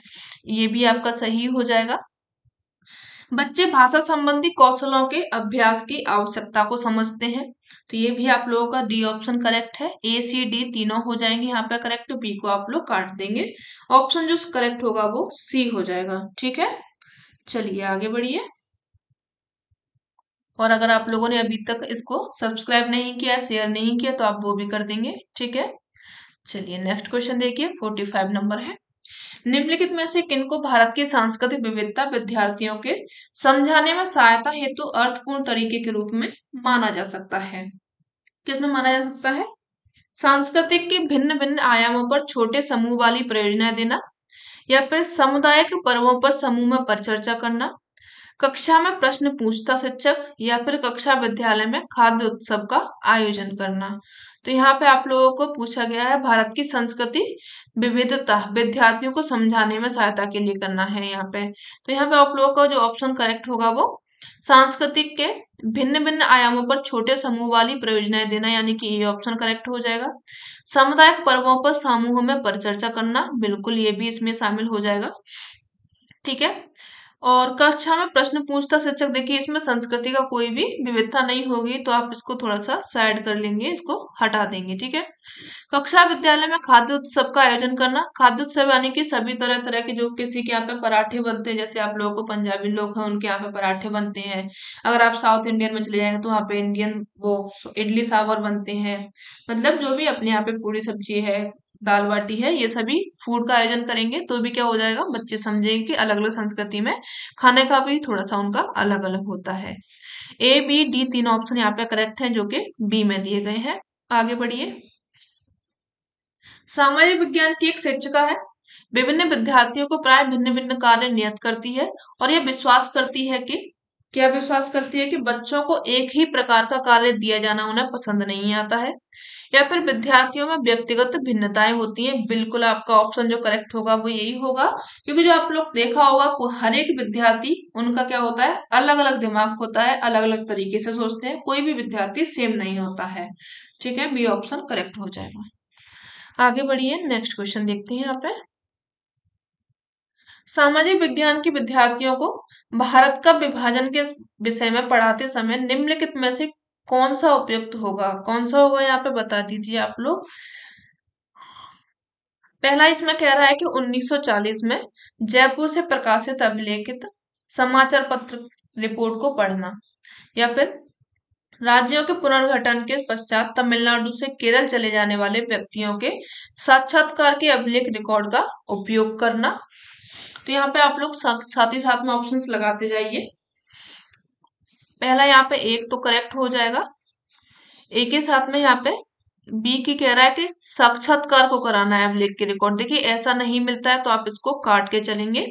ये भी आपका सही हो जाएगा बच्चे भाषा संबंधी कौशलों के अभ्यास की आवश्यकता को समझते हैं तो ये भी आप लोगों का डी ऑप्शन करेक्ट है ए सी डी तीनों हो जाएंगे यहाँ पे करेक्ट बी को आप लोग काट देंगे ऑप्शन जो करेक्ट होगा वो सी हो जाएगा ठीक है चलिए आगे बढ़िए और अगर आप लोगों ने अभी तक इसको सब्सक्राइब नहीं किया शेयर नहीं किया तो आप वो भी कर देंगे ठीक है चलिए नेक्स्ट क्वेश्चन देखिए फोर्टी फाइव नंबर है निम्नलिखित में से किनको भारत की सांस्कृतिक विविधता विद्यार्थियों के समझाने में सहायता हेतु तो अर्थपूर्ण तरीके के रूप में माना जा सकता है किसमें माना जा सकता है सांस्कृतिक के भिन्न भिन्न आयामों पर छोटे समूह वाली प्रेरणाएं देना या फिर सामुदायिक पर्वों पर समूह में परिचर्चा करना कक्षा में प्रश्न पूछता शिक्षक या फिर कक्षा विद्यालय में खाद्य उत्सव का आयोजन करना तो यहाँ पे आप लोगों को पूछा गया है भारत की संस्कृति विविधता विद्यार्थियों को समझाने में सहायता के लिए करना है यहाँ पे तो यहाँ पे आप लोगों का जो ऑप्शन करेक्ट होगा वो सांस्कृतिक के भिन्न भिन्न आयामों पर छोटे समूह वाली परियोजनाएं देना यानी कि ये ऑप्शन करेक्ट हो जाएगा सामुदायिक पर्वों पर समूह में परिचर्चा करना बिल्कुल ये भी इसमें शामिल हो जाएगा ठीक है और कक्षा में प्रश्न पूछता शिक्षक देखिए इसमें संस्कृति का कोई भी विविधता नहीं होगी तो आप इसको थोड़ा सा साइड कर लेंगे इसको हटा देंगे ठीक है कक्षा विद्यालय में खाद्य उत्सव का आयोजन करना खाद्य उत्सव यानी कि सभी तरह तरह के जो किसी के यहाँ पे पराठे बनते हैं जैसे आप लोगों को पंजाबी लोग हैं उनके यहाँ पे पराठे बनते हैं अगर आप साउथ इंडियन में चले जाएंगे तो वहाँ पे इंडियन वो इडली सांभर बनते हैं मतलब जो भी अपने यहाँ पे पूरी सब्जी है दाल बाटी है ये सभी फूड का आयोजन करेंगे तो भी क्या हो जाएगा बच्चे समझेंगे कि अलग अलग संस्कृति में खाने का भी थोड़ा सा उनका अलग अलग होता है ए बी डी तीन ऑप्शन यहाँ पे करेक्ट है जो कि बी में दिए गए हैं आगे बढ़िए सामाजिक विज्ञान की एक शिक्षिका है विभिन्न विद्यार्थियों को प्राय भिन्न भिन्न कार्य नियत करती है और यह विश्वास करती है कि क्या विश्वास करती है कि बच्चों को एक ही प्रकार का कार्य दिया जाना उन्हें पसंद नहीं आता है या फिर विद्यार्थियों में व्यक्तिगत भिन्नताएं होती हैं बिल्कुल आपका ऑप्शन जो करेक्ट होगा वो यही होगा क्योंकि जो आप लोग देखा होगा हर एक विद्यार्थी उनका क्या होता है अलग अलग दिमाग होता है अलग अलग तरीके से सोचते हैं कोई भी विद्यार्थी सेम नहीं होता है ठीक है बी ऑप्शन करेक्ट हो जाएगा आगे बढ़िए नेक्स्ट क्वेश्चन देखते हैं यहाँ पे सामाजिक विज्ञान के विद्यार्थियों को भारत का विभाजन के विषय में पढ़ाते समय निम्नलिखित में से कौन सा उपयुक्त होगा कौन सा होगा यहाँ पे बता दीजिए आप लोग पहला इसमें कह रहा है कि 1940 में जयपुर से प्रकाशित अभिलेखित समाचार पत्र रिपोर्ट को पढ़ना या फिर राज्यों के पुनर्गठन के पश्चात तमिलनाडु से केरल चले जाने वाले व्यक्तियों के साक्षात्कार के अभिलेख रिकॉर्ड का उपयोग करना तो यहाँ पे आप लोग साथ ही साथ में ऑप्शंस लगाते जाइए पहला यहाँ पे एक तो करेक्ट हो जाएगा एक के साथ में यहाँ पे बी की कह रहा है कि साक्षात्कार को कराना है अब के रिकॉर्ड देखिए ऐसा नहीं मिलता है तो आप इसको काट के चलेंगे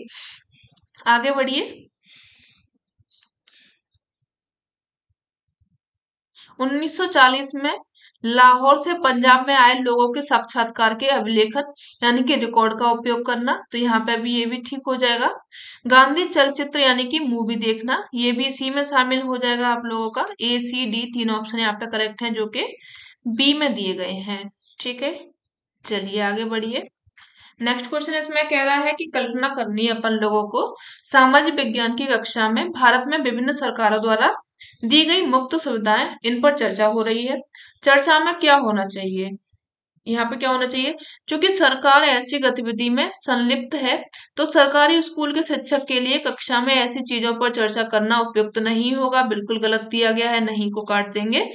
आगे बढ़िए उन्नीस में लाहौर से पंजाब में आए लोगों के साक्षात्कार के अभिलेखन यानी कि रिकॉर्ड का उपयोग करना तो यहाँ पे भी ये भी ठीक हो जाएगा गांधी चलचित्र यानी कि मूवी देखना ये भी सी में शामिल हो जाएगा आप लोगों का ए सी डी तीन ऑप्शन यहाँ पे करेक्ट हैं जो कि बी में दिए गए हैं ठीक है चलिए आगे बढ़िए नेक्स्ट क्वेश्चन इसमें कह रहा है कि कल्पना करनी है अपन लोगों को सामाजिक विज्ञान की कक्षा में भारत में विभिन्न सरकारों द्वारा दी गई मुफ्त सुविधाएं इन पर चर्चा हो रही है चर्चा में क्या होना चाहिए यहाँ पे क्या होना चाहिए चूंकि सरकार ऐसी गतिविधि में संलिप्त है तो सरकारी स्कूल के शिक्षक के लिए कक्षा में ऐसी चीजों पर चर्चा करना उपयुक्त नहीं होगा बिल्कुल गलत दिया गया है नहीं को काट देंगे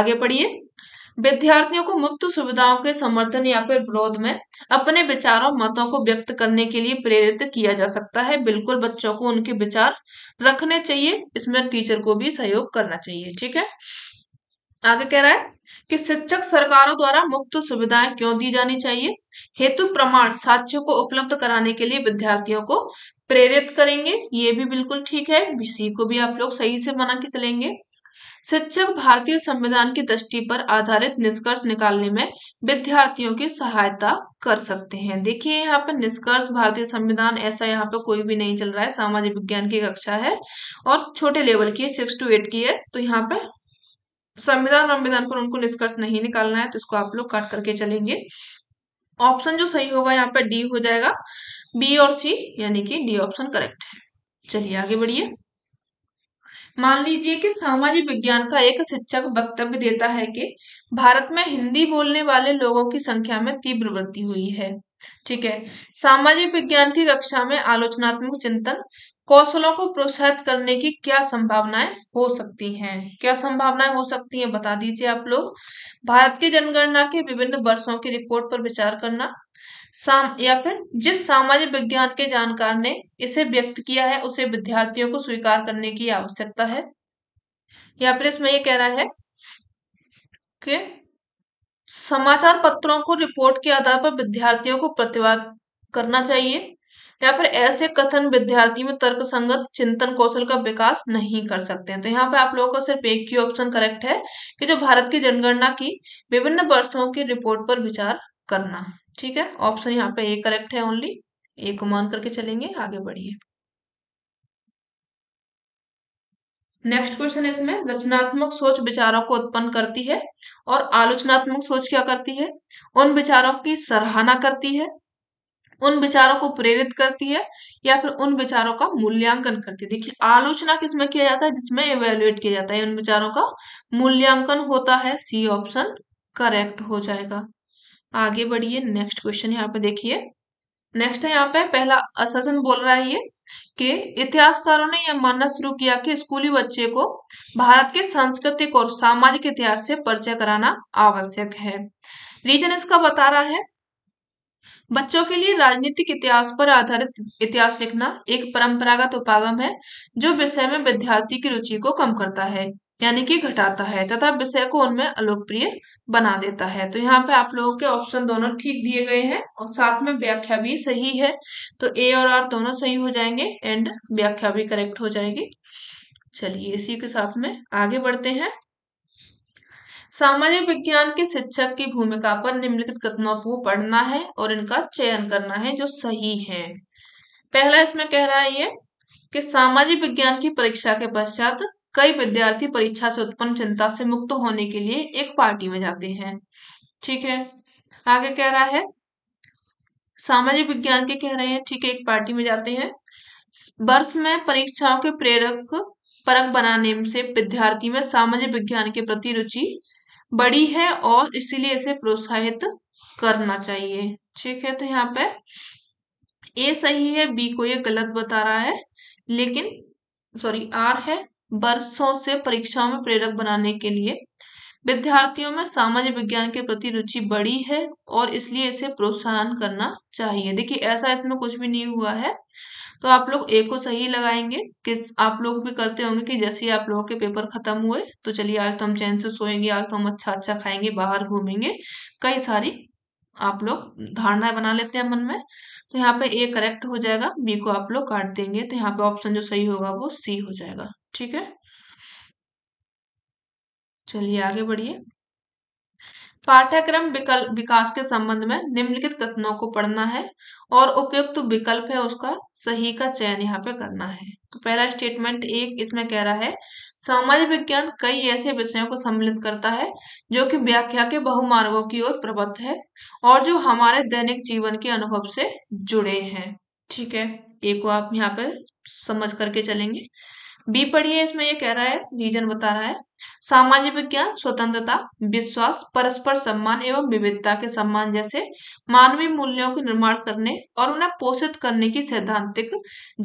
आगे पढ़िए विद्यार्थियों को मुफ्त सुविधाओं के समर्थन या फिर विरोध में अपने विचारों मतों को व्यक्त करने के लिए प्रेरित किया जा सकता है बिल्कुल बच्चों को उनके विचार रखने चाहिए इसमें टीचर को भी सहयोग करना चाहिए ठीक है आगे कह रहा है कि शिक्षक सरकारों द्वारा मुफ्त सुविधाएं क्यों दी जानी चाहिए हेतु प्रमाण साक्ष्यों को उपलब्ध कराने के लिए विद्यार्थियों को प्रेरित करेंगे ये भी बिल्कुल ठीक है इसी को भी आप लोग सही से बना के चलेंगे शिक्षक भारतीय संविधान की दृष्टि पर आधारित निष्कर्ष निकालने में विद्यार्थियों की सहायता कर सकते हैं देखिए यहाँ पर निष्कर्ष भारतीय संविधान ऐसा यहाँ पर कोई भी नहीं चल रहा है सामाजिक विज्ञान की कक्षा है और छोटे लेवल की है सिक्स टू एट की है तो यहाँ पे संविधान और संविधान पर उनको निष्कर्ष नहीं निकालना है तो इसको आप लोग काट करके चलेंगे ऑप्शन जो सही होगा यहाँ पे डी हो जाएगा बी और सी यानी कि डी ऑप्शन करेक्ट है चलिए आगे बढ़िए मान लीजिए कि सामाजिक विज्ञान का एक शिक्षक वक्तव्य देता है कि भारत में हिंदी बोलने वाले लोगों की संख्या में तीव्र वृद्धि हुई है ठीक है सामाजिक विज्ञान की कक्षा में आलोचनात्मक चिंतन कौशलों को प्रोत्साहित करने की क्या संभावनाएं हो सकती हैं क्या संभावनाएं हो सकती हैं बता दीजिए आप लोग भारत की जनगणना के विभिन्न वर्षों की रिपोर्ट पर विचार करना साम या फिर जिस सामाजिक विज्ञान के जानकार ने इसे व्यक्त किया है उसे विद्यार्थियों को स्वीकार करने की आवश्यकता है या फिर इसमें यह कह रहा है कि समाचार पत्रों को रिपोर्ट के आधार पर विद्यार्थियों को प्रतिवाद करना चाहिए यहाँ पर ऐसे कथन विद्यार्थी में तर्क संगत चिंतन कौशल का विकास नहीं कर सकते हैं तो यहाँ पर आप लोगों का सिर्फ एक ही ऑप्शन करेक्ट है कि जो भारत की जनगणना की विभिन्न वर्षों की रिपोर्ट पर विचार करना ठीक है ऑप्शन यहाँ पे ए करेक्ट है ओनली ए को मान करके चलेंगे आगे बढ़िए नेक्स्ट क्वेश्चन इसमें रचनात्मक सोच विचारों को उत्पन्न करती है और आलोचनात्मक सोच क्या करती है उन विचारों की सराहना करती है उन विचारों को प्रेरित करती है या फिर उन विचारों का मूल्यांकन करती है देखिए आलोचना किसमें किया जाता है जिसमें इवेल्युएट किया जाता है उन विचारों का मूल्यांकन होता है सी ऑप्शन करेक्ट हो जाएगा आगे बढ़िए नेक्स्ट क्वेश्चन यहाँ पे देखिए नेक्स्ट है यहाँ पे पहला असन बोल रहा है ये कि इतिहासकारों ने यह मानना शुरू किया कि स्कूली बच्चे को भारत के सांस्कृतिक और सामाजिक इतिहास से परिचय कराना आवश्यक है रीजन इसका बता रहा है बच्चों के लिए राजनीतिक इतिहास पर आधारित इतिहास लिखना एक परंपरागत उपागम है जो विषय में विद्यार्थी की रुचि को कम करता है यानी कि घटाता है तथा विषय को उनमें अलोकप्रिय बना देता है तो यहाँ पे आप लोगों के ऑप्शन दोनों ठीक दिए गए हैं और साथ में व्याख्या भी सही है तो ए और आर दोनों सही हो जाएंगे एंड व्याख्या भी करेक्ट हो जाएगी चलिए इसी के साथ में आगे बढ़ते हैं सामाजिक विज्ञान के शिक्षक की भूमिका पर निम्नलिखित कथनों को पढ़ना है और इनका चयन करना है जो सही है पहला इसमें कह रहा है ये कि सामाजिक विज्ञान की परीक्षा के पश्चात कई विद्यार्थी परीक्षा से उत्पन्न चिंता से मुक्त होने के लिए एक पार्टी में जाते हैं ठीक है आगे कह रहा है सामाजिक विज्ञान के कह रहे हैं ठीक है एक पार्टी में जाते हैं वर्ष में परीक्षाओं के प्रेरक परक बनाने से विद्यार्थी में सामाजिक विज्ञान के प्रति रुचि बड़ी है और इसीलिए इसे प्रोत्साहित करना चाहिए ठीक है तो यहाँ पे ए सही है बी को ये गलत बता रहा है लेकिन सॉरी आर है बरसों से परीक्षाओं में प्रेरक बनाने के लिए विद्यार्थियों में सामाजिक विज्ञान के प्रति रुचि बड़ी है और इसलिए इसे प्रोत्साहन करना चाहिए देखिए ऐसा इसमें कुछ भी नहीं हुआ है तो आप लोग ए को सही लगाएंगे कि आप लोग भी करते होंगे कि जैसे ही आप लोगों के पेपर खत्म हुए तो चलिए आज तो हम चैन से सोएंगे आज तो हम अच्छा अच्छा खाएंगे बाहर घूमेंगे कई सारी आप लोग धारणाएं बना लेते हैं मन में तो यहाँ पे ए करेक्ट हो जाएगा बी को आप लोग काट देंगे तो यहाँ पे ऑप्शन जो सही होगा वो सी हो जाएगा ठीक है चलिए आगे बढ़िए पाठ्यक्रम विकल्प विकास के संबंध में निम्नलिखित कथनों को पढ़ना है और उपयुक्त विकल्प है उसका सही का चयन यहाँ पे करना है तो पहला स्टेटमेंट एक इसमें कह रहा है सामाजिक विज्ञान कई ऐसे विषयों को सम्मिलित करता है जो कि व्याख्या के बहुमार्गो की ओर प्रबद्ध है और जो हमारे दैनिक जीवन के अनुभव से जुड़े हैं ठीक है एक को आप यहाँ पे समझ करके चलेंगे बी पढ़िए इसमें ये कह रहा है रीजन बता रहा है सामाजिक विज्ञान स्वतंत्रता विश्वास परस्पर सम्मान एवं विविधता के सम्मान जैसे मानवीय मूल्यों के निर्माण करने और उन्हें पोषित करने की सैद्धांतिक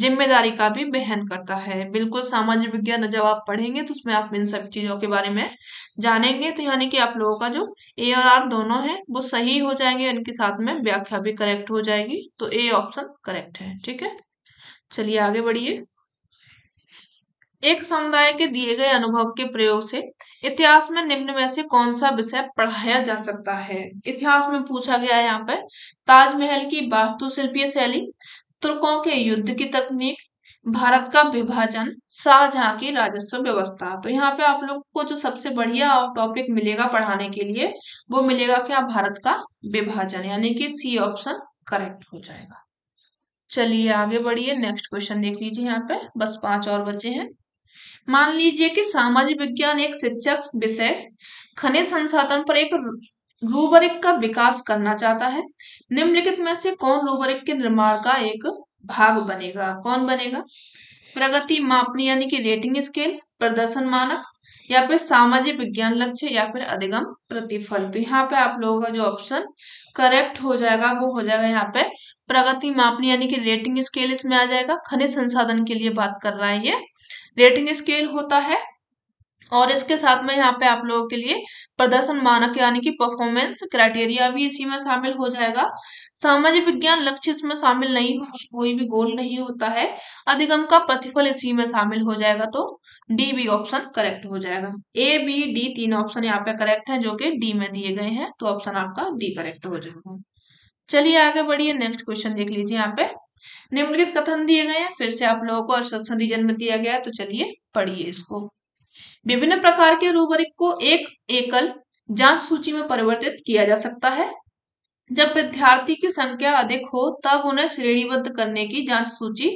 जिम्मेदारी का भी बहन करता है बिल्कुल सामाजिक विज्ञान जब आप पढ़ेंगे तो उसमें आप इन सब चीजों के बारे में जानेंगे तो यानी कि आप लोगों का जो ए और आर दोनों है वो सही हो जाएंगे इनके साथ में व्याख्या भी करेक्ट हो जाएगी तो ए ऑप्शन करेक्ट है ठीक है चलिए आगे बढ़िए एक समुदाय के दिए गए अनुभव के प्रयोग से इतिहास में निम्न में से कौन सा विषय पढ़ाया जा सकता है इतिहास में पूछा गया है यहाँ पर ताजमहल की वास्तुशिल्पीय शैली तुर्कों के युद्ध की तकनीक भारत का विभाजन शाहजहां की राजस्व व्यवस्था तो यहाँ पे आप लोग को जो सबसे बढ़िया टॉपिक मिलेगा पढ़ाने के लिए वो मिलेगा क्या भारत का विभाजन यानी कि सी ऑप्शन करेक्ट हो जाएगा चलिए आगे बढ़िए नेक्स्ट क्वेश्चन देख लीजिए यहाँ पे बस पांच और बचे हैं मान लीजिए कि सामाजिक विज्ञान एक शिक्षक विषय खनिज संसाधन पर एक रूबरिक का विकास करना चाहता है निम्नलिखित में से कौन रूबरिक के निर्माण का एक भाग बनेगा कौन बनेगा प्रगति मापनी यानी कि रेटिंग स्केल प्रदर्शन मानक या फिर सामाजिक विज्ञान लक्ष्य या फिर अधिगम प्रतिफल तो यहाँ पे आप लोगों का जो ऑप्शन करेक्ट हो जाएगा वो हो जाएगा यहाँ पे प्रगति मापनी यानी कि रेटिंग स्केल इसमें आ जाएगा खनिज संसाधन के लिए बात कर रहा है ये रेटिंग स्केल होता है और इसके साथ में यहाँ पे आप लोगों के लिए प्रदर्शन मानक यानी कि परफॉर्मेंस क्राइटेरिया भी इसी में शामिल हो जाएगा सामाजिक विज्ञान लक्ष्य इसमें शामिल नहीं होगा कोई भी गोल नहीं होता है अधिगम का प्रतिफल इसी में शामिल हो जाएगा तो डी बी ऑप्शन करेक्ट हो जाएगा ए बी डी तीन ऑप्शन यहाँ पे करेक्ट है जो कि डी में दिए गए हैं तो ऑप्शन आपका डी करेक्ट हो जाएगा चलिए आगे बढ़िए नेक्स्ट क्वेश्चन देख लीजिए यहाँ पे निम्नलिखित कथन दिए गए हैं फिर से आप लोगों को अश्वसन रीजन में दिया गया तो चलिए पढ़िए इसको विभिन्न प्रकार के रूबरिक को एक एकल जांच सूची में परिवर्तित किया जा सकता है जब विद्यार्थी की संख्या अधिक हो तब उन्हें श्रेणीबद्ध करने की जांच सूची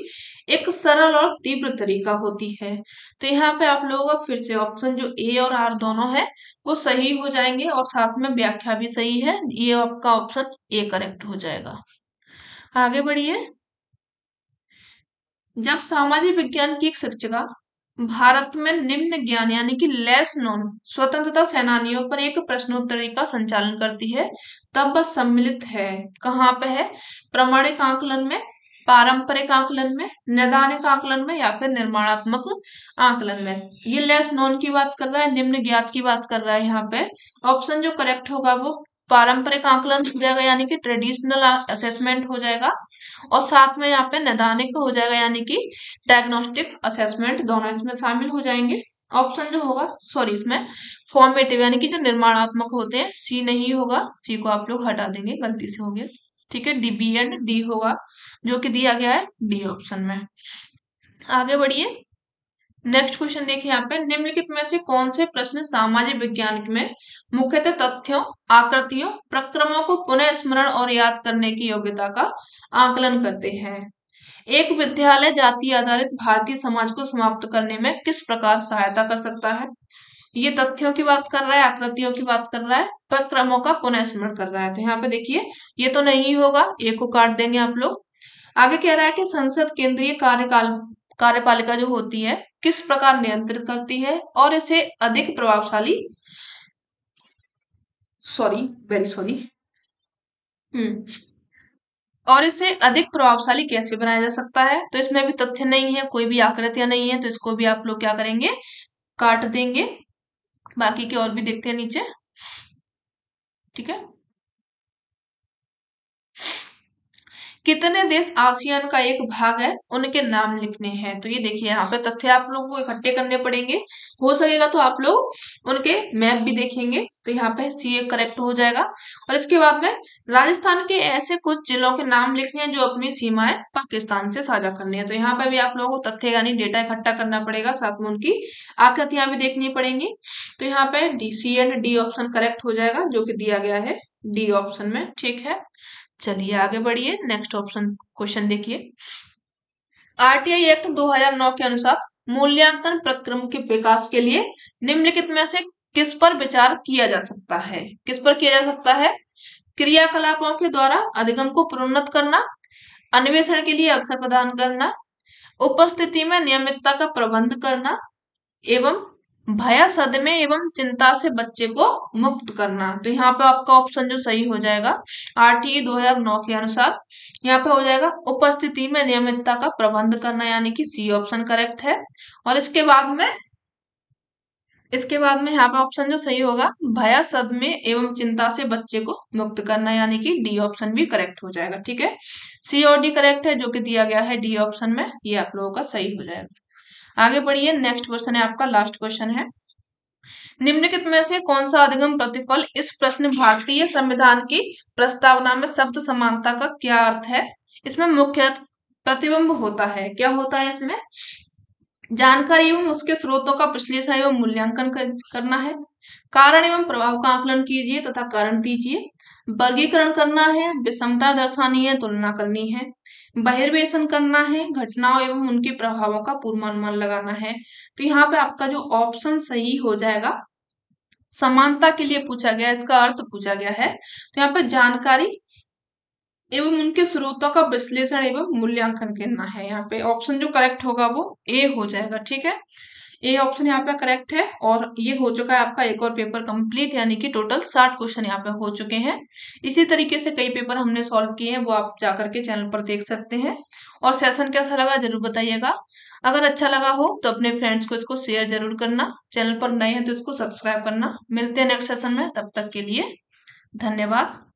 एक सरल और तीव्र तरीका होती है तो यहाँ पे आप लोगों का फिर से ऑप्शन जो ए और आर दोनों है वो सही हो जाएंगे और साथ में व्याख्या भी सही है ये आपका ऑप्शन ए करेक्ट हो जाएगा आगे बढ़िए जब सामाजिक विज्ञान की एक शिक्षिका भारत में निम्न ज्ञान यानी कि लेस नोन स्वतंत्रता सेनानियों पर एक प्रश्नोत्तरी का संचालन करती है तब वह सम्मिलित है कहाँ पे है प्रमाणिक आकलन में पारंपरिक आकलन में नैदानिक आकलन में या फिर निर्माणात्मक आकलन में ये लेस नोन की बात कर रहा है निम्न ज्ञात की बात कर रहा है यहाँ पे ऑप्शन जो करेक्ट होगा वो पारंपरिक आकलन हो जाएगा यानी कि ट्रेडिशनल असेसमेंट हो जाएगा और साथ में यहाँ पे नैदानिक हो जाएगा यानी कि डायग्नोस्टिक असेसमेंट दोनों इसमें शामिल हो जाएंगे ऑप्शन जो होगा सॉरी इसमें फॉर्मेटिव यानी कि जो निर्माणात्मक होते हैं सी नहीं होगा सी को आप लोग हटा देंगे गलती से हो गया ठीक है डी बी एंड डी होगा जो कि दिया गया है डी ऑप्शन में आगे बढ़िए नेक्स्ट क्वेश्चन देखिए यहाँ पे निम्नलिखित में से कौन से प्रश्न सामाजिक विज्ञान में मुख्यतः तथ्यों आकृतियों प्रक्रमों को पुनः स्मरण और याद करने की योग्यता का आकलन करते हैं एक विद्यालय जाति आधारित भारतीय समाज को समाप्त करने में किस प्रकार सहायता कर सकता है ये तथ्यों की बात कर रहा है आकृतियों की बात कर रहा है प्रक्रमों का पुनः स्मरण कर रहा है तो यहाँ पे देखिए ये तो नहीं होगा ये को काट देंगे आप लोग आगे कह रहा है कि संसद केंद्रीय कार्यकाल कार्यपालिका जो होती है किस प्रकार नियंत्रित करती है और इसे अधिक प्रभावशाली सॉरी वेरी सॉरी और इसे अधिक प्रभावशाली कैसे बनाया जा सकता है तो इसमें भी तथ्य नहीं है कोई भी आकृतियां नहीं है तो इसको भी आप लोग क्या करेंगे काट देंगे बाकी के और भी देखते हैं नीचे ठीक है कितने देश आसियान का एक भाग है उनके नाम लिखने हैं तो ये देखिए यहाँ पे तथ्य आप लोगों को इकट्ठे करने पड़ेंगे हो सकेगा तो आप लोग उनके मैप भी देखेंगे तो यहाँ पे सी ए करेक्ट हो जाएगा और इसके बाद में राजस्थान के ऐसे कुछ जिलों के नाम लिखने हैं जो अपनी सीमाएं पाकिस्तान से साझा करनी है तो यहाँ पे भी आप लोगों को तथ्य यानी डेटा इकट्ठा करना पड़ेगा साथ में उनकी आकृतियां भी देखनी पड़ेंगी तो यहाँ पे D C and D option correct हो जाएगा जो कि दिया गया है डी ऑप्शन में ठीक है चलिए आगे बढ़िए नेक्स्ट ऑप्शन क्वेश्चन देखिए आरटीआई एक्ट 2009 के अनुसार मूल्यांकन प्रक्रम के विकास के लिए निम्नलिखित में से किस पर विचार किया जा सकता है किस पर किया जा सकता है क्रियाकलापों के द्वारा अधिगम को प्रोन्नत करना अन्वेषण के लिए अवसर प्रदान करना उपस्थिति में नियमितता का प्रबंध करना एवं भया सदमे एवं चिंता से बच्चे को मुक्त करना तो यहाँ पे आपका ऑप्शन जो सही हो जाएगा आरटीई e 2009 के अनुसार यहाँ पे हो जाएगा उपस्थिति में नियमितता का प्रबंध करना यानी कि सी ऑप्शन करेक्ट है और इसके बाद में इसके बाद में यहाँ पे ऑप्शन जो सही होगा भया सदमे एवं चिंता से बच्चे को मुक्त करना यानी कि डी ऑप्शन भी करेक्ट हो जाएगा ठीक है सी और डी करेक्ट है जो कि दिया गया है डी ऑप्शन में ये आप लोगों का सही हो जाएगा आगे बढ़िए नेक्स्ट क्वेश्चन है आपका लास्ट क्वेश्चन है निम्नलिखित में से कौन सा अधिगम प्रतिफल इस प्रश्न भारतीय संविधान की प्रस्तावना में शब्द समानता का क्या अर्थ है इसमें मुख्य प्रतिबिंब होता है क्या होता है इसमें जानकारी एवं उसके स्रोतों का विश्लेषण एवं मूल्यांकन करना है कारण एवं प्रभाव का आकलन कीजिए तथा कारण दीजिए वर्गीकरण करना है विषमता दर्शानी है तुलना करनी है बहिर्वेशन करना है घटनाओं एवं उनके प्रभावों का पूर्वानुमान लगाना है तो यहाँ पे आपका जो ऑप्शन सही हो जाएगा समानता के लिए पूछा गया इसका अर्थ पूछा गया है तो यहाँ पे जानकारी एवं उनके स्रोतों का विश्लेषण एवं मूल्यांकन करना है यहाँ पे ऑप्शन जो करेक्ट होगा वो ए हो जाएगा ठीक है ए ऑप्शन यहाँ पे करेक्ट है और ये हो चुका है आपका एक और पेपर कंप्लीट यानी कि टोटल साठ क्वेश्चन यहाँ पे हो चुके हैं इसी तरीके से कई पेपर हमने सॉल्व किए हैं वो आप जाकर के चैनल पर देख सकते हैं और सेशन कैसा लगा जरूर बताइएगा अगर अच्छा लगा हो तो अपने फ्रेंड्स को इसको शेयर जरूर करना चैनल पर नए हैं तो इसको सब्सक्राइब करना मिलते हैं नेक्स्ट सेशन में तब तक के लिए धन्यवाद